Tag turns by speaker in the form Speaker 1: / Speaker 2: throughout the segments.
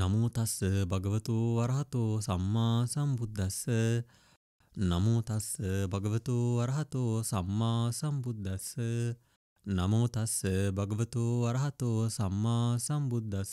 Speaker 1: නමුතස්ස භගවතෝ වරහතෝ සම්මා සම්බුද්දස්ස නමුතස්ස භගවතෝ වරහතෝ සම්මා සම්බුද්දස්ස නමෝතස්ස භගවතෝ වරහතෝ සම්මා සම්බුද්දස්ස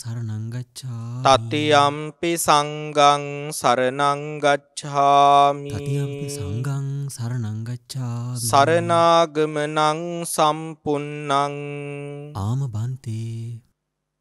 Speaker 2: සරණංගච්ඡා තතියම්පි සංගං සරණංගච්ඡාමි තතියම්පි සංගං සරණංගච්ඡා සරණාගමනං සම්පුන්නං ආම බන්තේ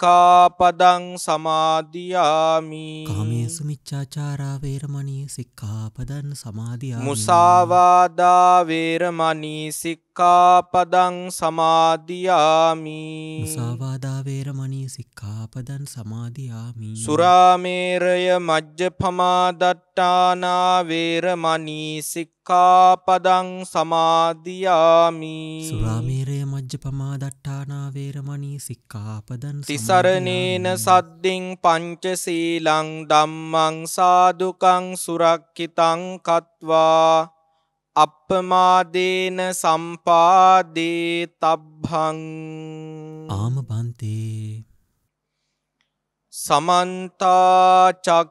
Speaker 2: සික්කාපදං සමාධයාමි කාමේසු
Speaker 1: මිච්චාචාරාවේරමණී සික්කාපදන් සමාධයා
Speaker 2: මුසාවාදාවේරමණී සික්කාපදං සමාධයාමි සාවාදාවේරමණී
Speaker 1: සික්කාපදන් සමාධයාමි
Speaker 2: සුරාමේරය මජ්්‍ය පමාදත්ත පාටිටානාවේරමනී සික්කාපදං සමාධයාමි සුරාමේරය මජ්්‍ය
Speaker 1: පමාදට්ටානාවේරමනී සික්කාපදන්
Speaker 2: තිසරණේන සද්ධින් පංචසීලං දම්මං සාදුකං සුරක්කිතං කත්වා අපමාදේන සම්පාදේ තබ්හං ආම බන්තේ සමන්තාචක්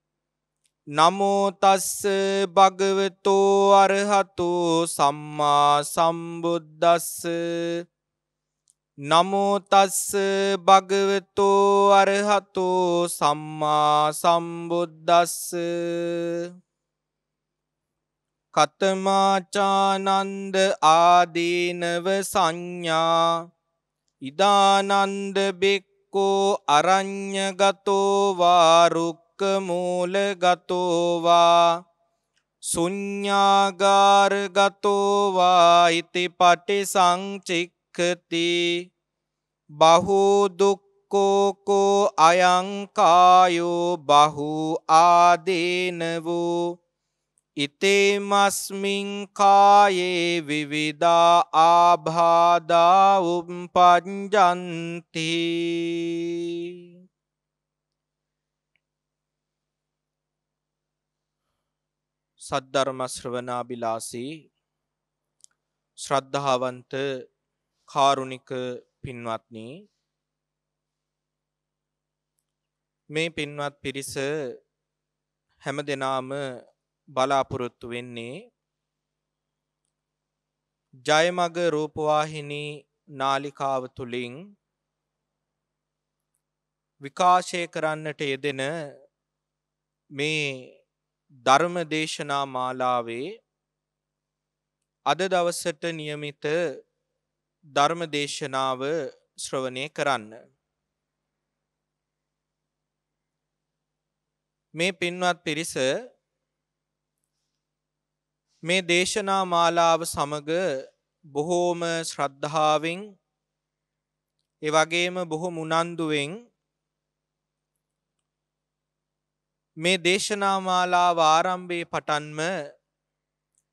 Speaker 2: නමෝතස්ස භගවතෝ අරහතු සම්මා සම්බුද්දස්ස නමෝතස්ස භගවතෝ අරහතු සම්මා සම්බුද්දස්ස කතමාචානන්ද ආදීනව සංඥා ඉදානන්ද බෙක්කෝ අරං්ඥගතෝ වාරුක් මූලගතෝවා සුඥ්ඥාගාරගතෝවා ඉති පටි සංචික්කති බහුදුක්කෝකෝ අයංකායෝ බහු ආදේන වූ ඉතේමස්මිංකායේ විවිධා ආභාදාවුම් පජ්ජන්තිී සද්ධර්ම ශ්‍රවණාබිලාසී ශ්‍රද්ධාවන්ත කාරුණික පින්වත්නි මේ පින්වත් පිරිස හැම දෙනාම බලාපොරොත්තු වෙන්නේ ජයමග රූපවාහිනී නාලිකාව තුලින් විකාශය කරන්නට යෙදෙන මේ ධර්ම දේශනා මාලාවේ අද දවසට નિયમિત ධර්ම දේශනාව ශ්‍රවණය කරන්න. මේ පින්වත් පිරිස මේ දේශනා මාලාව සමග බොහෝම ශ්‍රද්ධාවෙන් ඒ වගේම බොහොම උනන්දුවෙන් මේ දේශනාමාලාව ආරම්භයේ පටන්ම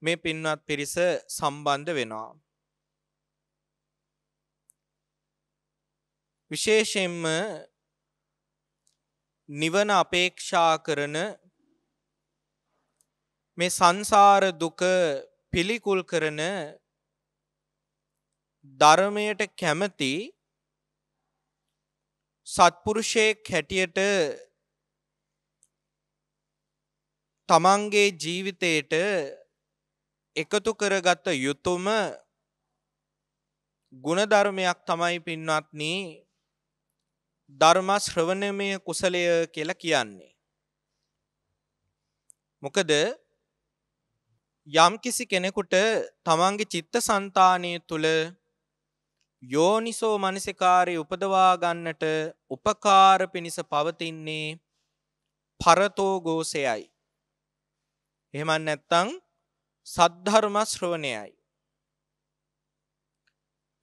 Speaker 2: මේ පින්වත් පිරිස සම්බන්ධ වෙනවා. විශේෂයෙන්ම නිවන අපේක්ෂා කරන මේ සංසාර දුක පිළිකුල් කරන ධර්මයට කැමති සත්පුරුෂයෙක් හැටියට තමන්ගේ ජීවිතයට එකතු කරගත යුතුම ගුණධර්මයක් තමයි පින්වත්නි ධර්ම ශ්‍රවණමය කුසලය කියලා කියන්නේ. මොකද යම් කිසි කෙනෙකුට තමන්ගේ චිත්ත සන්තානය තුළ යෝනිසෝ මනසිකාරය උපදවා ගන්නට උපකාර පිණිස පවතින්නේ පරතෝ ගෝසයයි. එහෙම නැත්නම් සද්ධර්ම ශ්‍රවණයයි.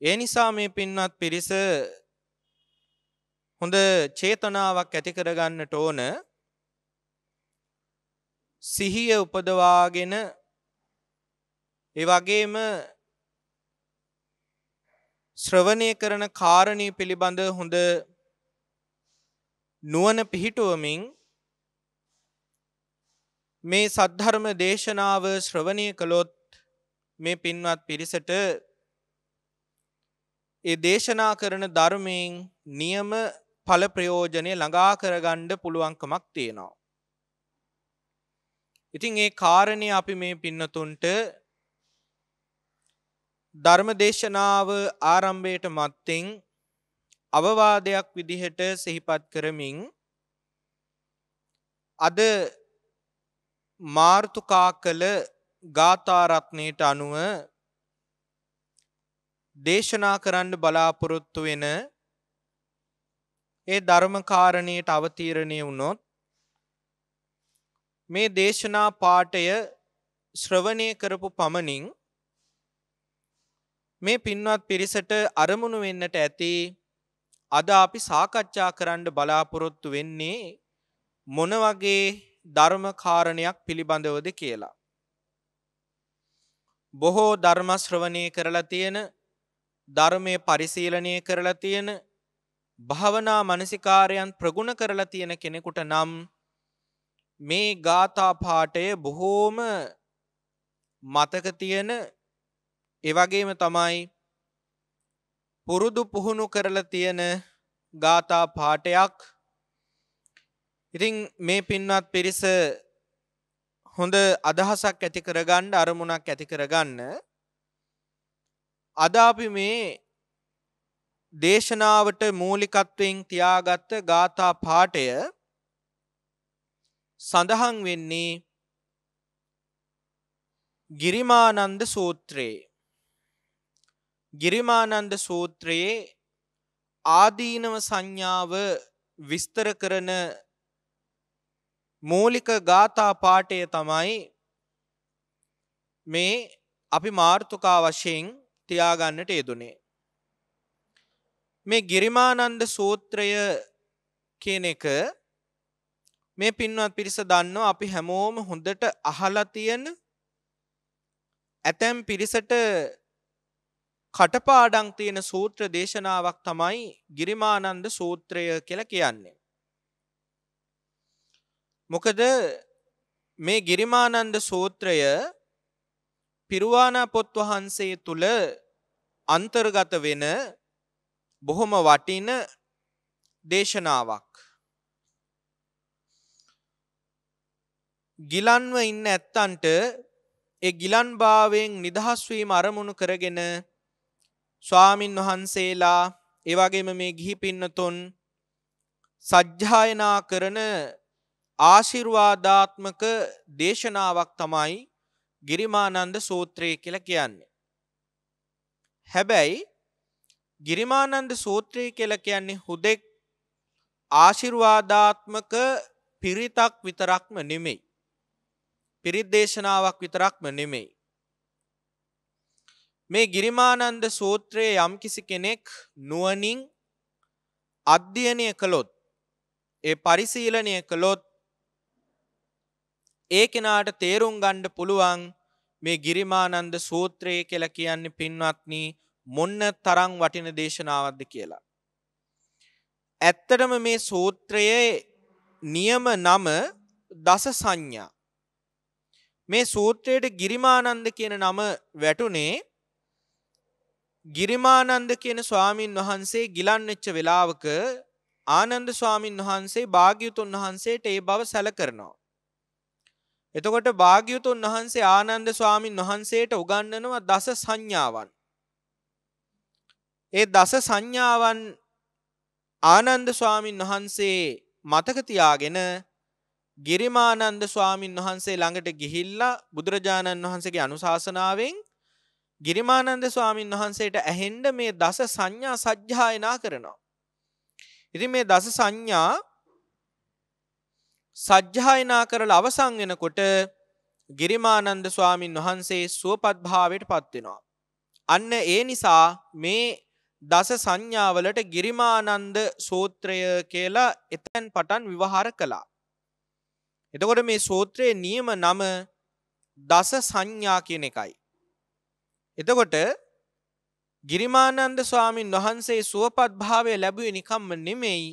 Speaker 2: ඒ නිසා මේ පින්වත් පිරිස හොඳ චේතනාවක් ඇති කරගන්නට ඕන. සිහිය උපදවාගෙන ඒ වගේම ශ්‍රවණය කරන කාරණේ පිළිබඳ හොඳ නුවණ පිහිටුවමින් මේ සද්ධර්ම දේශනාව ශ්‍රවණය කළොත් මේ පින්වත් පිරිසට ඒ දේශනා කරන ධර්මයෙන් නියම ඵල ප්‍රයෝජනය ළඟා කරගන්න පුළුවන්කමක් තියෙනවා. ඉතින් ඒ කාරණේ අපි මේ පින්නතුන්ට ධර්ම දේශනාව ආරම්භයට මත්තෙන් අවවාදයක් විදිහට සිහිපත් කරමින් අද මාර්තුකා කළ ගාථාරත්නයට අනුව දේශනා කරන්න බලාපොරොත්තු වෙන ඒ ධර්මකාරණයට අවතීරණය වුණොත් මේ දේශනා පාඨය ශ්‍රවණය කරපු පමණින් මේ පින්වත් පිරිසට අරමුණු වෙන්නට ඇති අද අපි සාකච්ඡා කරන්න බලාපොරොත්තු වෙන්නේ මොන වගේ ධර්මකාරණයක් පිළිබඳවද කියලා. බොහෝ ධර්මශ්‍රවනය කරලා තියෙන ධර්මය පරිසීලනය කරලා තියෙන භාවනා මනසිකාරයන් ප්‍රගුණ කරලා තියෙන කෙනෙකුට නම් මේ ගාථා පාඨය බොහෝම මතක තියෙන ඒ වගේම තමයි පුරුදු පුහුණු කරලා තියෙන ගාථා පාඨයක් ඉතින් මේ පින්වත් පිරිස හොඳ අදහසක් ඇති කරගන්න අරමුණක් ඇති කරගන්න අද අපි මේ දේශනාවට මූලිකත්වයෙන් තියාගත්ත ගාථා පාඨය සඳහන් වෙන්නේ ගිරිමානන්ද සූත්‍රයේ ගිරිමානන්ද සූත්‍රයේ ආදීනව සංඥාව විස්තර කරන මූලික ගාථා පාඨය තමයි මේ අපි මාර්තුකා වශයෙන් තියාගන්නට යෙදුනේ. මේ ගිරිමානන්ද සූත්‍රය කියන එක මේ පින්වත් පිරිස දන්නවා අපි හැමෝම හොඳට අහලා තියෙන ඇතැම් පිරිසට කටපාඩම් තියෙන සූත්‍ර දේශනාවක් තමයි ගිරිමානන්ද සූත්‍රය කියලා කියන්නේ. මොකද මේ ගිරිමානන්ද සූත්‍රය පිරුවානා පොත් වහන්සේ තුල අන්තර්ගත වෙන බොහොම වටින දේශනාවක්. ගිලන්ව ඉන්න ඇත්තන්ට ඒ ගිලන් භාවයෙන් නිදහස් වීම අරමුණු කරගෙන ස්වාමින් වහන්සේලා ඒ වගේම මේ ගිහි පින්නතුන් සජ්ජායනා කරන ආශිර්වාධාත්මක දේශනාවක් තමයි ගිරිමානන්ද සූත්‍රය කියල කියන්නේ. හැබැයි ගිරිමානන්ද සූත්‍රය කියල කියන්නේ හුදෙක් ආශිර්වාධාත්මක පිරිතක් විතරක්ම නෙමෙයි. පිරිත් දේශනාවක් විතරක්ම නෙමෙයි. මේ ගිරිමානන්ද සූත්‍රයේ යම්කිසි කෙනෙක් නුවනින් අධ්‍යයනය කළොත් ඒ පරිසීලනය කළොත් ඒ කෙනාට තේරුම් ගණ්ඩ පුළුවන් මේ ගිරිමානන්ද සූත්‍රයේ කෙල කියන්නේ පින්වත්නී මොන්න තරං වටින දේශනාවක්ද කියලා. ඇත්තටම මේ සූත්‍රයේ නියම නම දස සංඥා. මේ සූත්‍රයට ගිරිමානන්ද කියන නම වැටුනේ ගිරිමානන්ද කියන ස්වාමීන් වහන්සේ ගිලන්නෙච්ච වෙලාවක ආනන්ද ස්වාමීන් වහන්සේ භාග්‍යතුන් වහන්සේට ඒ බව සැල කරනවා. එතකොට භාග්‍යවතුන් වහන්සේ ආනන්ද ස්වාමීන් වහන්සේට උගන්වනවා දස සංඥාවන්. ඒ දස සංඥාවන් ආනන්ද ස්වාමීන් වහන්සේ මතක තියාගෙන ගිරිමානන්ද ස්වාමීන් වහන්සේ ළඟට ගිහිල්ලා බුදුරජාණන් වහන්සේගේ අනුශාසනාවෙන් ගිරිමානන්ද ස්වාමීන් වහන්සේට ඇහෙන්ඩ මේ දස සංඥා සජ්්‍යායනා කරනවා. ඉතින් මේ දස සංඥා සජ්්‍යායනා කරලා අවසං වෙනකොට ගිරිමානන්ද ස්වාමින් වහන්සේ සුවපත්භාවයට පත්වෙනවා. අන්න ඒ නිසා මේ දස සංඥාවලට ගිරිමානන්ද සූත්‍රය කියලා එතැන් පටන් විවහාර කළා. එතකොට මේ සූත්‍රයේ නියම නම දස සංඥා කියන එකයි. එතකොට ගිරිමානන්ද ස්වාමින් වහන්සේ සුවපත්භාවය ලැබුවේ නිකම්ම නෙමෙයි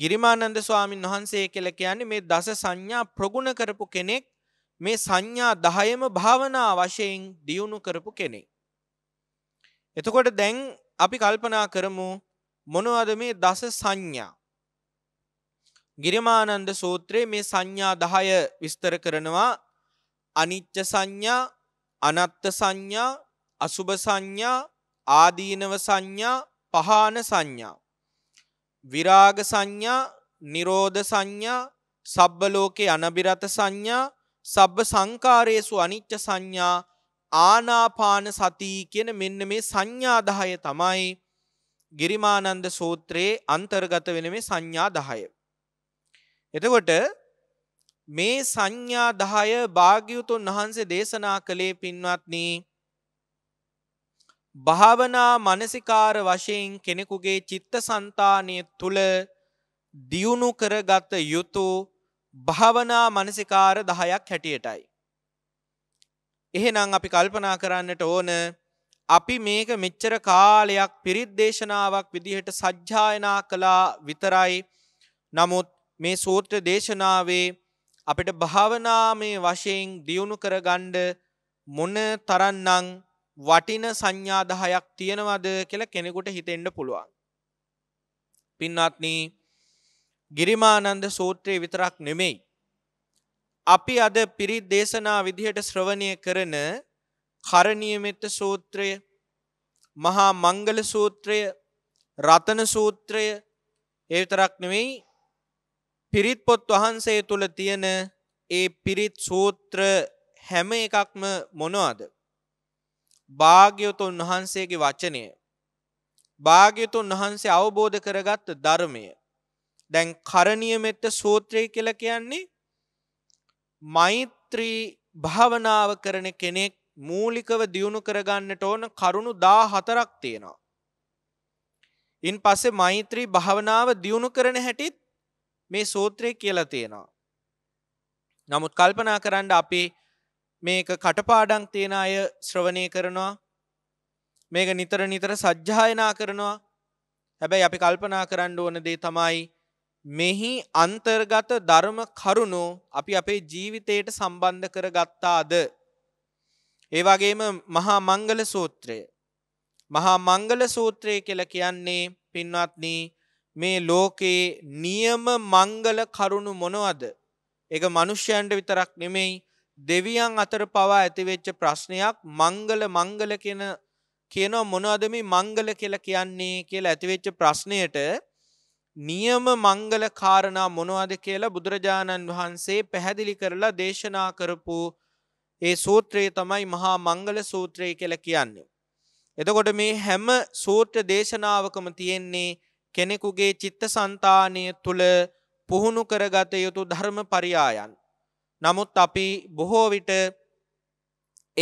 Speaker 2: ගිරිමානන්ද ස්වාමීන් වහන්සේ කෙල කියන්නේ මේ දස සංඥා ප්‍රගුණ කරපු කෙනෙක් මේ සංඥා දහයම භාවනා වශයෙන් දියුණු කරපු කෙනෙ. එතකොට දැන් අපි කල්පනා කරමු මොනවද මේ දස සංඥා. ගිරිමානන්ද සූත්‍රයේ මේ සංඥා දහය විස්තර කරනවා අනිච්ච සංඥා අනත්ත සංඥා අසුභ සංඥා ආදීනව සංඥා පහාන සංඥා. විරාග සංඥා නිරෝධ සංඥා සබ්බ ලෝකේ අනබිරත සංඥා සබ්බ සංකාරයේසු අනිච්ච සංඥා ආනාපාන සතිය කියන මෙන්න මේ සංඥා 10 තමයි ගිරිමානන්ද සූත්‍රයේ අන්තර්ගත වෙන මේ සංඥා 10. එතකොට මේ සංඥා 10 භාග්‍යවතුන් වහන්සේ දේශනා කළේ පින්වත්නි භාවනා මනසිකාර වශයෙන් කෙනෙකුගේ චිත්ත සන්තානය තුළ දියුණු කරගත යුතු භාවනා මනසිකාර දහයක් හැටියටයි. එහෙනම් අපි කල්පනා කරන්නට ඕන අපි මේක මෙච්චර කාලයක් පිරිත්දේශනාවක් විදිහට සජ්්‍යායනා කළා විතරයි නමුත් මේ සූත්‍ර දේශනාවේ අපිට භාවනාමය වශයෙන් දියුණු කරගණ්ඩ මොන තරන්නං වටින සංඥාදහයක් තියෙනවද කියල කෙනෙකුට හිතෙන්ඩ පුළුවන්. පින්වත්නී ගිරිමානන්ද සූත්‍රයේ විතරක් නෙමෙයි. අපි අද පිරිත් දේශනා විදිහට ශ්‍රවණය කරන කරණියමෙත්ත සූත්‍රය මහා මංගල සූත්‍රය රතන සූත්‍රය ඒතරක් නෙවෙයි පිරිත් පොත් වහන්සේ තුළ තියෙන ඒ පිරිත් සූත්‍ර හැම එකක්ම මොනවාද භාග්‍යවතුන් වහන්සේගේ වචනය භාග්‍යතුන් වහන්සේ අවබෝධ කරගත්ත ධර්මය දැන් කරණිය මෙත්ත සූත්‍රය කියල කියන්නේ මෛත්‍රී භාවනාව කරන කෙනෙක් මූලිකව දියුණු කරගන්නට ඕන කරුණු දා හතරක් තියෙනවා. ඉන් පස්සේ මෛත්‍රී භාවනාව දියුණු කරන හැටිත් මේ සූත්‍රය කියලා තියෙනවා. නමුත් කල්පනා කරන්න අපි මේක කටපාඩං තියෙන අය ශ්‍රවණය කරනවා මේක නිතර නිතර සජ්්‍යායනා කරනවා හැබැයි අපි කල්පනා කරන්න ඕන දේ තමයි මෙහි අන්තර්ගත ධර්ම කරුණු අපි අපේ ජීවිතයට සම්බන්ධ කර ගත්තාද ඒවාගේම මහා මංගල සූත්‍රය මහා මංගල සූත්‍රය කියල කියන්නේ පින්වත්නී මේ ලෝකයේ නියම මංගල කරුණු මොනවද එක මනුෂ්‍යයන්ට විතරක් නෙමෙයි දෙවියන් අතර පවා ඇතිවෙච්ච ප්‍රශ්නයක් මංගල මංගල කියන කියනෝ මොනවදම මංගල කියල කියන්නේ කියලා ඇතිවෙච්ච ප්‍රශ්නයට නියම මංගල කාරණා මොනවද කියලා බුදුරජාණන් වහන්සේ පැහැදිලි කරලා දේශනා කරපු ඒ සූත්‍රයේ තමයි මහා මංගල සූත්‍රය කියලා කියන්නේ. එතකොට මේ හැම සූත්‍ර දේශනාවකම තියෙන්නේ කෙනෙකුගේ චිත්ත සන්තානය තුළ පුහුණු කරගත යුතු ධර්ම පරියායන්. නමුත් අපි බොහෝ විට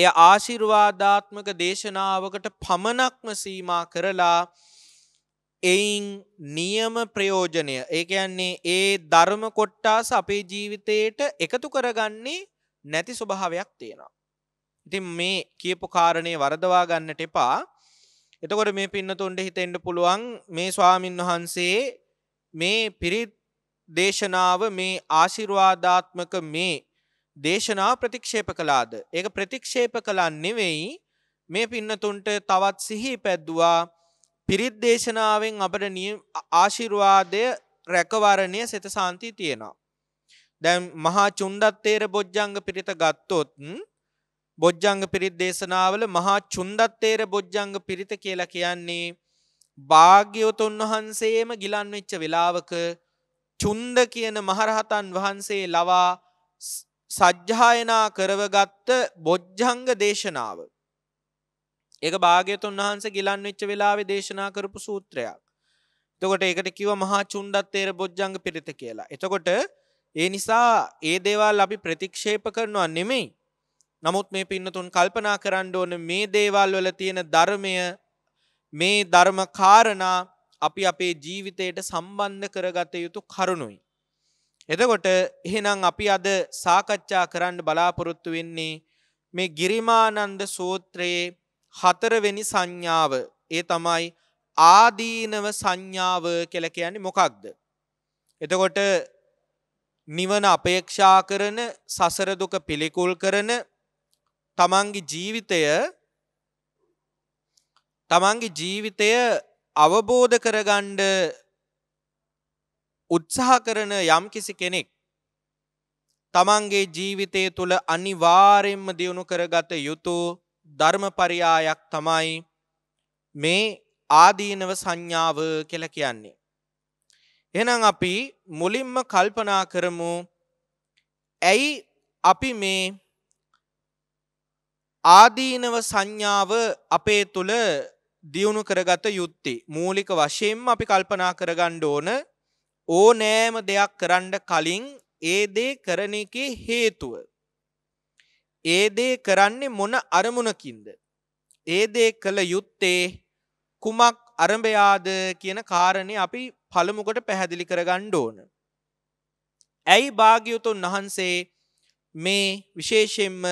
Speaker 2: එය ආශිර්වාධාත්මක දේශනාවකට පමණක්ම සීමා කරලා එයින් නියම ප්‍රයෝජනය ඒකයන්නේ ඒ ධර්ම කොට්ටාස අපේ ජීවිතයට එකතු කරගන්නේ නැති ස්වභාවයක් තියෙනවා. ඉතින් මේ කියපු කාරණය වරදවා ගන්නට එපා එතකොට මේ පින්නතුන්ට හිතෙන්ට පුළුවන් මේ ස්වාමින් වහන්සේ මේ පිරිත් දේශනාව මේ ආශිර්වාධාත්මක මේ දේශනා ප්‍රතික්ෂේප කලාද. ඒ ප්‍රතික්ෂේප කලා නෙවෙයි මේ පින්නතුන්ට තවත් සිහි පැද්දවා පිරිත් දේශනාවෙන් අපට ආශිර්වාදය රැකවරණය සෙත සාන්තිී තියෙනවා. දැම් මහා චුන්ඩත්තේර බොජ්ජංග පිරිත ගත්තොත්න් බොජ්ජංග පිරිත් දේශනාවල මහා චුන්ඩත්තේර බොජ්ජංග පිරිත කියලා කියන්නේ භාග්‍යවතුන් වහන්සේම ගිලන් වෙච්ච වෙලාවක චුන්ද කියන මහරහතන් වහන්සේ ලවා සජ්්‍යායනා කරවගත්ත බොජ්ජංග දේශනාව. ඒක භාග්‍යතුන් වහන්ස ගිලන් වෙච්ච වෙලාවෙ දේශනා කරපු සූත්‍රයක්. එතකොට ඒකට කිව මහා චුන්ඩත්තේර බොජ්ජංග පිරිත කියලා. එතකොට ඒ නිසා ඒ දේවල් අපි ප්‍රතික්ෂේප කරනවා නෙමෙයි. නමුත් මේ පින්නතුන් කල්පනා කරන්න ඕන මේ දේවල් වල තියෙන ධර්මය මේ ධර්ම කාරණා අපි අපේ ජීවිතයට සම්බන්ධ කරගත යුතු කරුණුයි. එතකොට එහෙනම් අපි අද සාකච්ඡා කරන්න බලාපොරොත්තු වෙන්නේ මේ ගිරිමානන්ද සූත්‍රයේ හතරවෙනි සංඥාව ඒ තමයි ආදීනව සංඥාව කළ කියන්නේ මොකක්ද. එතකොට නිවන අපේක්ෂා කරන සසරදුක පිළිකුල් කරන තමන්ගේ ජීවිතය තමන්ගේ ජීවිතය අවබෝධ කරගණ්ඩ උත්සාහ කරන යම් කිසි කෙනෙක් තමන්ගේ ජීවිතය තුළ අනිවාරෙන්ම දියුණු කරගත යුතු ධර්ම පරියායක් තමයි මේ ආදීනව සංඥාව කෙල කියන්නේ. එනම් අපි මුලින්ම කල්පනා කරමු ඇයි අපි මේ ආදීනව සංඥාව අපේ තුළ දියුණු කරගත යුත්තේ. මූලික වශයෙන්ම අපි කල්පනා කරගණ්ඩ ඕන ඕනෑම දෙයක් කරන්ඩ කලින් ඒදේ කරන එකේ හේතුව. ඒදේ කරන්නේ මොන අරමුණකින්ද. ඒදේ කළ යුත්තේ කුමක් අරඹයාද කියන කාරණය අපි පළමුකොට පැහැදිලි කරගණ්ඩ ඕන. ඇයි භාග්‍යවතුන් වහන්සේ මේ විශේෂෙන්ම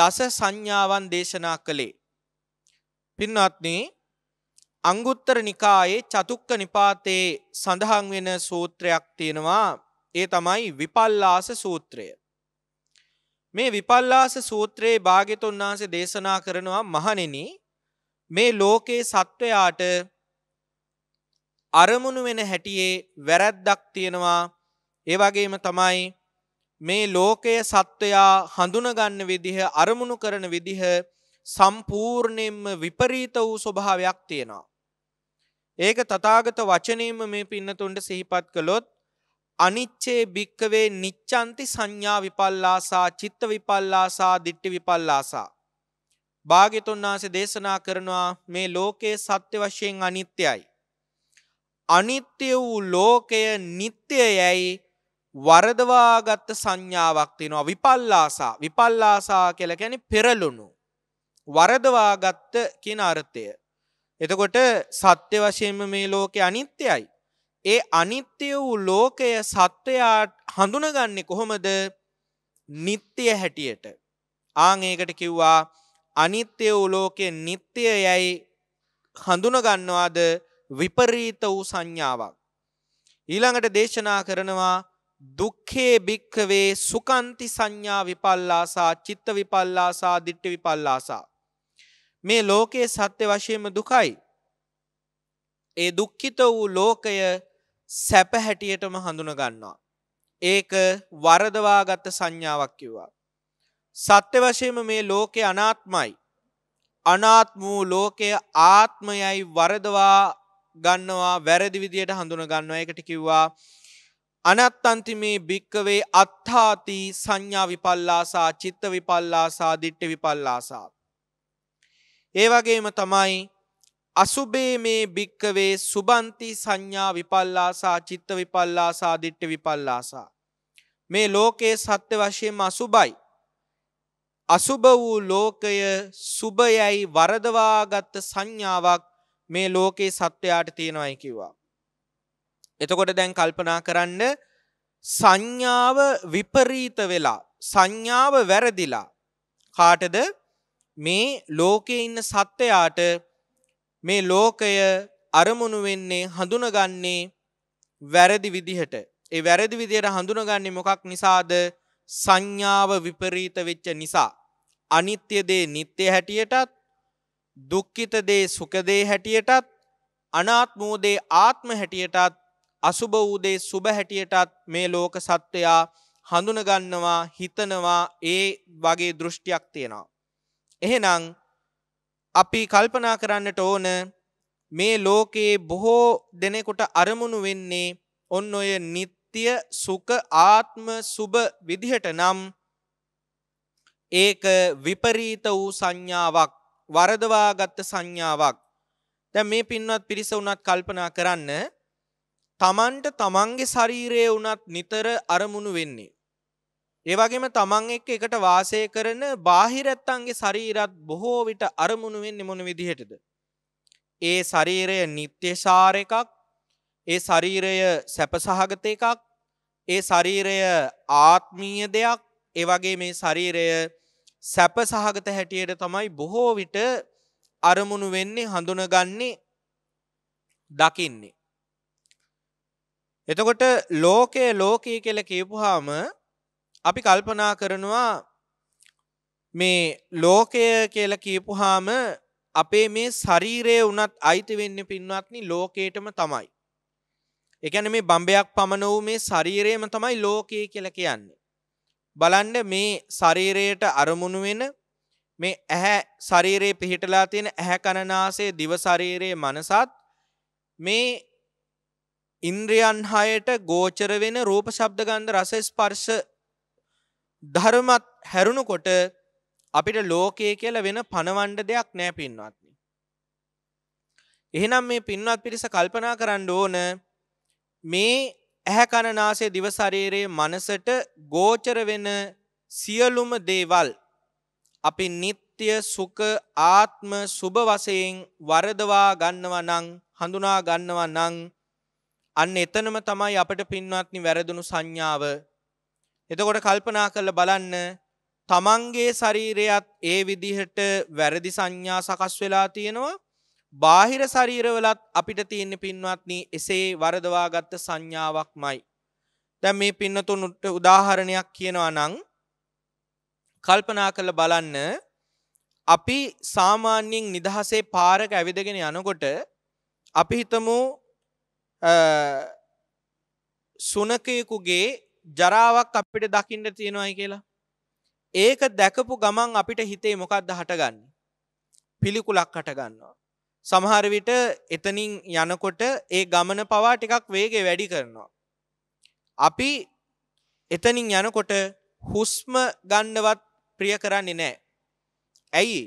Speaker 2: දස සංඥාවන් දේශනා කළේ. පින්වත්න්නේ අංගුත්තර නිකායේ චතුක්ක නිපාතයේ සඳහන් වෙන සූත්‍රයක් තියෙනවා ඒ තමයි විපල්ලාස සූත්‍රය. මේ විපල්ලාස සූත්‍රයේ භාග්‍යතුන් වහන්සේ දේශනා කරනවා මහණෙනි මේ ලෝකේ සත්වයාට අරමුණු වෙන හැටියේ වැරැද්දක් තියෙනවා ඒ වගේම තමයි මේ ලෝකය සත්වයා හඳුනගන්න විදිහ අරමුණු කරන විදිහ සම්පූර්ණයෙන්ම විපරීත වූ ස්වභාවයක් තියෙනවා. ඒක තතාගත වචනීම මේ පින්නතුන්ට සිහිපත් කළොත් අනිච්චේ භික්කවේ නිච්චන්ති සංඥා විපල්ලාසා චිත්ත විපල්ලාසා දිට්ටි විපල්ලාසා. භාගිතුන් වහන්සේ දේශනා කරනවා මේ ලෝකයේ සත්‍ය වශයෙන් අනිත්‍යයි. අනිත්‍ය වූ ලෝකය නිත්‍ය යැයි වරදවාගත්ත සංඥාවක් තිනවා විපල්ලාසා විපල්ලාසා කියලා කියන්නේ පෙරළුණු වරදවාගත්ත කියන අර්ථය. එතකොට සත්‍ය වශයෙන්ම මේ ලෝකය අනිත්‍යයි. ඒ අනිත්‍ය වූ ලෝකය සත්වයාට හඳුනගන්නේ කොහොමද නිත්‍යය හැටියට. ආං ඒකට කිව්වා අනිත්‍ය වූ ලෝකය නිත්‍යය යැයි හඳුනගන්නවාද විපරීත වූ සංඥාවක්. ඊළඟට දේශනා කරනවා දුක්හේ භික්කවේ සුකන්ති සංඥා විපල්ලාසා චිත්ත විපල්ලාසා දිට්ටි විපල්ලාසා. මේ ලෝකයේ සත්‍ය වශයෙන්ම දුකයි. ඒ දුක්ඛිත වූ ලෝකය සැප හැටියටම හඳුන ගන්නවා. ඒක වරදවාගත්ත සංඥාවක් කිව්වා. සත්‍ය වශයෙන්ම මේ ලෝකේ අනාත්මයි. අනාත්ම වූ ලෝකය ආත්මයයි වරදවා ගන්නවා වැරදි විදියට හඳුන ගන්නවා ඒකට කිව්වා අනත්තන්ති මේ භික්කවේ අත්තාති සංඥා විපල්ලාසා චිත්ත විපල්ලාසා දිට්ඨි විපල්ලාසා ඒ වගේම තමයි අසුබේ මේ භික්කවේ සුබන්ති සංඥා විපල්ලාසා චිත්ත විපල්ලාසා දිට්ට විපල්ලාසා. මේ ලෝකයේ සත්‍ය වශයෙන් අසුබයි. අසුබ වූ ලෝකය සුභයැයි වරදවාගත්ත සංඥාවක් මේ ලෝකයේ සත්‍යයාට තියෙනවයි කිවා. එතකොට දැන් කල්පනා කරන්න සංඥාව විපරීත වෙලා සංඥාව වැරදිලා කාටද මේ ලෝකේ ඉන්න සත්වයාට මේ ලෝකය අරමුණු වෙන්නේ හඳුනගන්නේ වැරදි විදිහට. ඒ වැරදි විදිහට හඳුනගන්නේ මොකක් නිසාද? සංඥාව විපරීත වෙච්ච නිසා. අනිත්‍ය දේ නිට්ටය හැටියටත් දුක්ඛිත දේ සුඛ දේ හැටියටත් අනාත්ම දේ ආත්ම හැටියටත් අසුබ වූ දේ සුබ හැටියටත් මේ ලෝක සත්වයා හඳුනගන්නවා හිතනවා ඒ වගේ දෘෂ්ටියක් තියෙනවා එහෙනම් අපි කල්පනා කරන්නට ඕන මේ ලෝකයේ බොහෝ දෙනෙකුට අරමුණු වෙන්නේ ඔන්න ඔය නিত্য සුඛ ආත්ම සුබ විදිහට නම් ඒක විපරීත වූ සංඥාවක් වරදවාගත් සංඥාවක් දැන් මේ පින්වත් පිරිස උනත් කල්පනා කරන්න තමන්ට තමන්ගේ ශරීරයේ උනත් නිතර අරමුණු වෙන්නේ ඒවගේම තමන් එක් එකට වාසය කරන බාහිරත්තන්ගේ ශරීරත් බොහෝ විට අරමුණුවෙන් නිමුණ විදිහටද. ඒ ශරීරය නිත්‍යශාර එකක් ඒ ශරීරය සැපසහගත එකක් ඒ ශරීරය ආත්මීය දෙයක් ඒවගේ මේ ශරීරය සැපසහගත හැටියට තමයි බොහෝ විට අරමුණු වෙන්නේ හඳුනගන්නේ දකින්නේ. එතකොට ලෝකය ලෝකී කෙල කියපුහාම අපි කල්පනා කරනවා මේ ලෝකය කියල කියපුහාම අපේ මේ ශරීරයේ වනත් අයිති වෙන්න පින්වත්නි ලෝකේටම තමයි. එකැන මේ බම්බයක් පමණ වූ මේ ශරීරයම තමයි ලෝකයේ කියල කියන්නේ. බලන්ඩ මේ ශරීරයට අරමුණු වෙන මේ ඇහැ ශරීරයේ පිහිටලා තියෙන ඇහැ කණනාසේ දිවශරීරයේ මනසත් මේ ඉන්ද්‍රියන් හයට ගෝචර වෙන රූප ශබ්ද ගන්ධ රස ස්පර්ශ ධර්මත් හැරුණුකොට අපිට ලෝකයේ කියල වෙන පණවන්ඩ දෙයක් නෑ පින්වත්නි. එහෙනම් මේ පින්වත් පිරිස කල්පනා කරන්න ඕන මේ ඇහැකණනාසේ දිවශරීරයේ මනසට ගෝචර වෙන සියලුම දේවල් අපි නිත්‍ය සුක ආත්ම සුභ වසයෙන් වරදවා ගන්නවා නං හඳුනා ගන්නවා නං අන්න එතනම තමයි අපට පින්වත්නි වැරදුණු සංඥාව එතකොට කල්පනා කරල බලන්න තමන්ගේ ශරීරයත් ඒ විදිහට වැරදි සංඥා සකස් වෙලා තියෙනවා බාහිර ශරීරවලත් අපිට තියෙන්න පින්වත්න එසේ වරදවාගත්ත සංඥාවක් මයි. දැ මේ පින්නතුනුට උදාහරණයක් කියනවා නං කල්පනා කළ බලන්න අපි සාමාන්‍යයෙන් නිදහසේ පාරක ඇවිදගෙන යනකොට අපි හිතමු සුනකයකුගේ ජරාවක් අපිට දකිින්ට තියෙනවායි කියලා ඒක දැකපු ගමන් අපිට හිතේ මොකක්ද හටගන්න පිළිකුලක් හටගන්නවා සමහරවිට එතනින් යනකොට ඒ ගමන පවා ටිකක් වේගේ වැඩි කරනවා අපි එතනින් යනකොට හුස්ම ගන්නවත් ප්‍රිය කරන්නේ නෑ ඇයි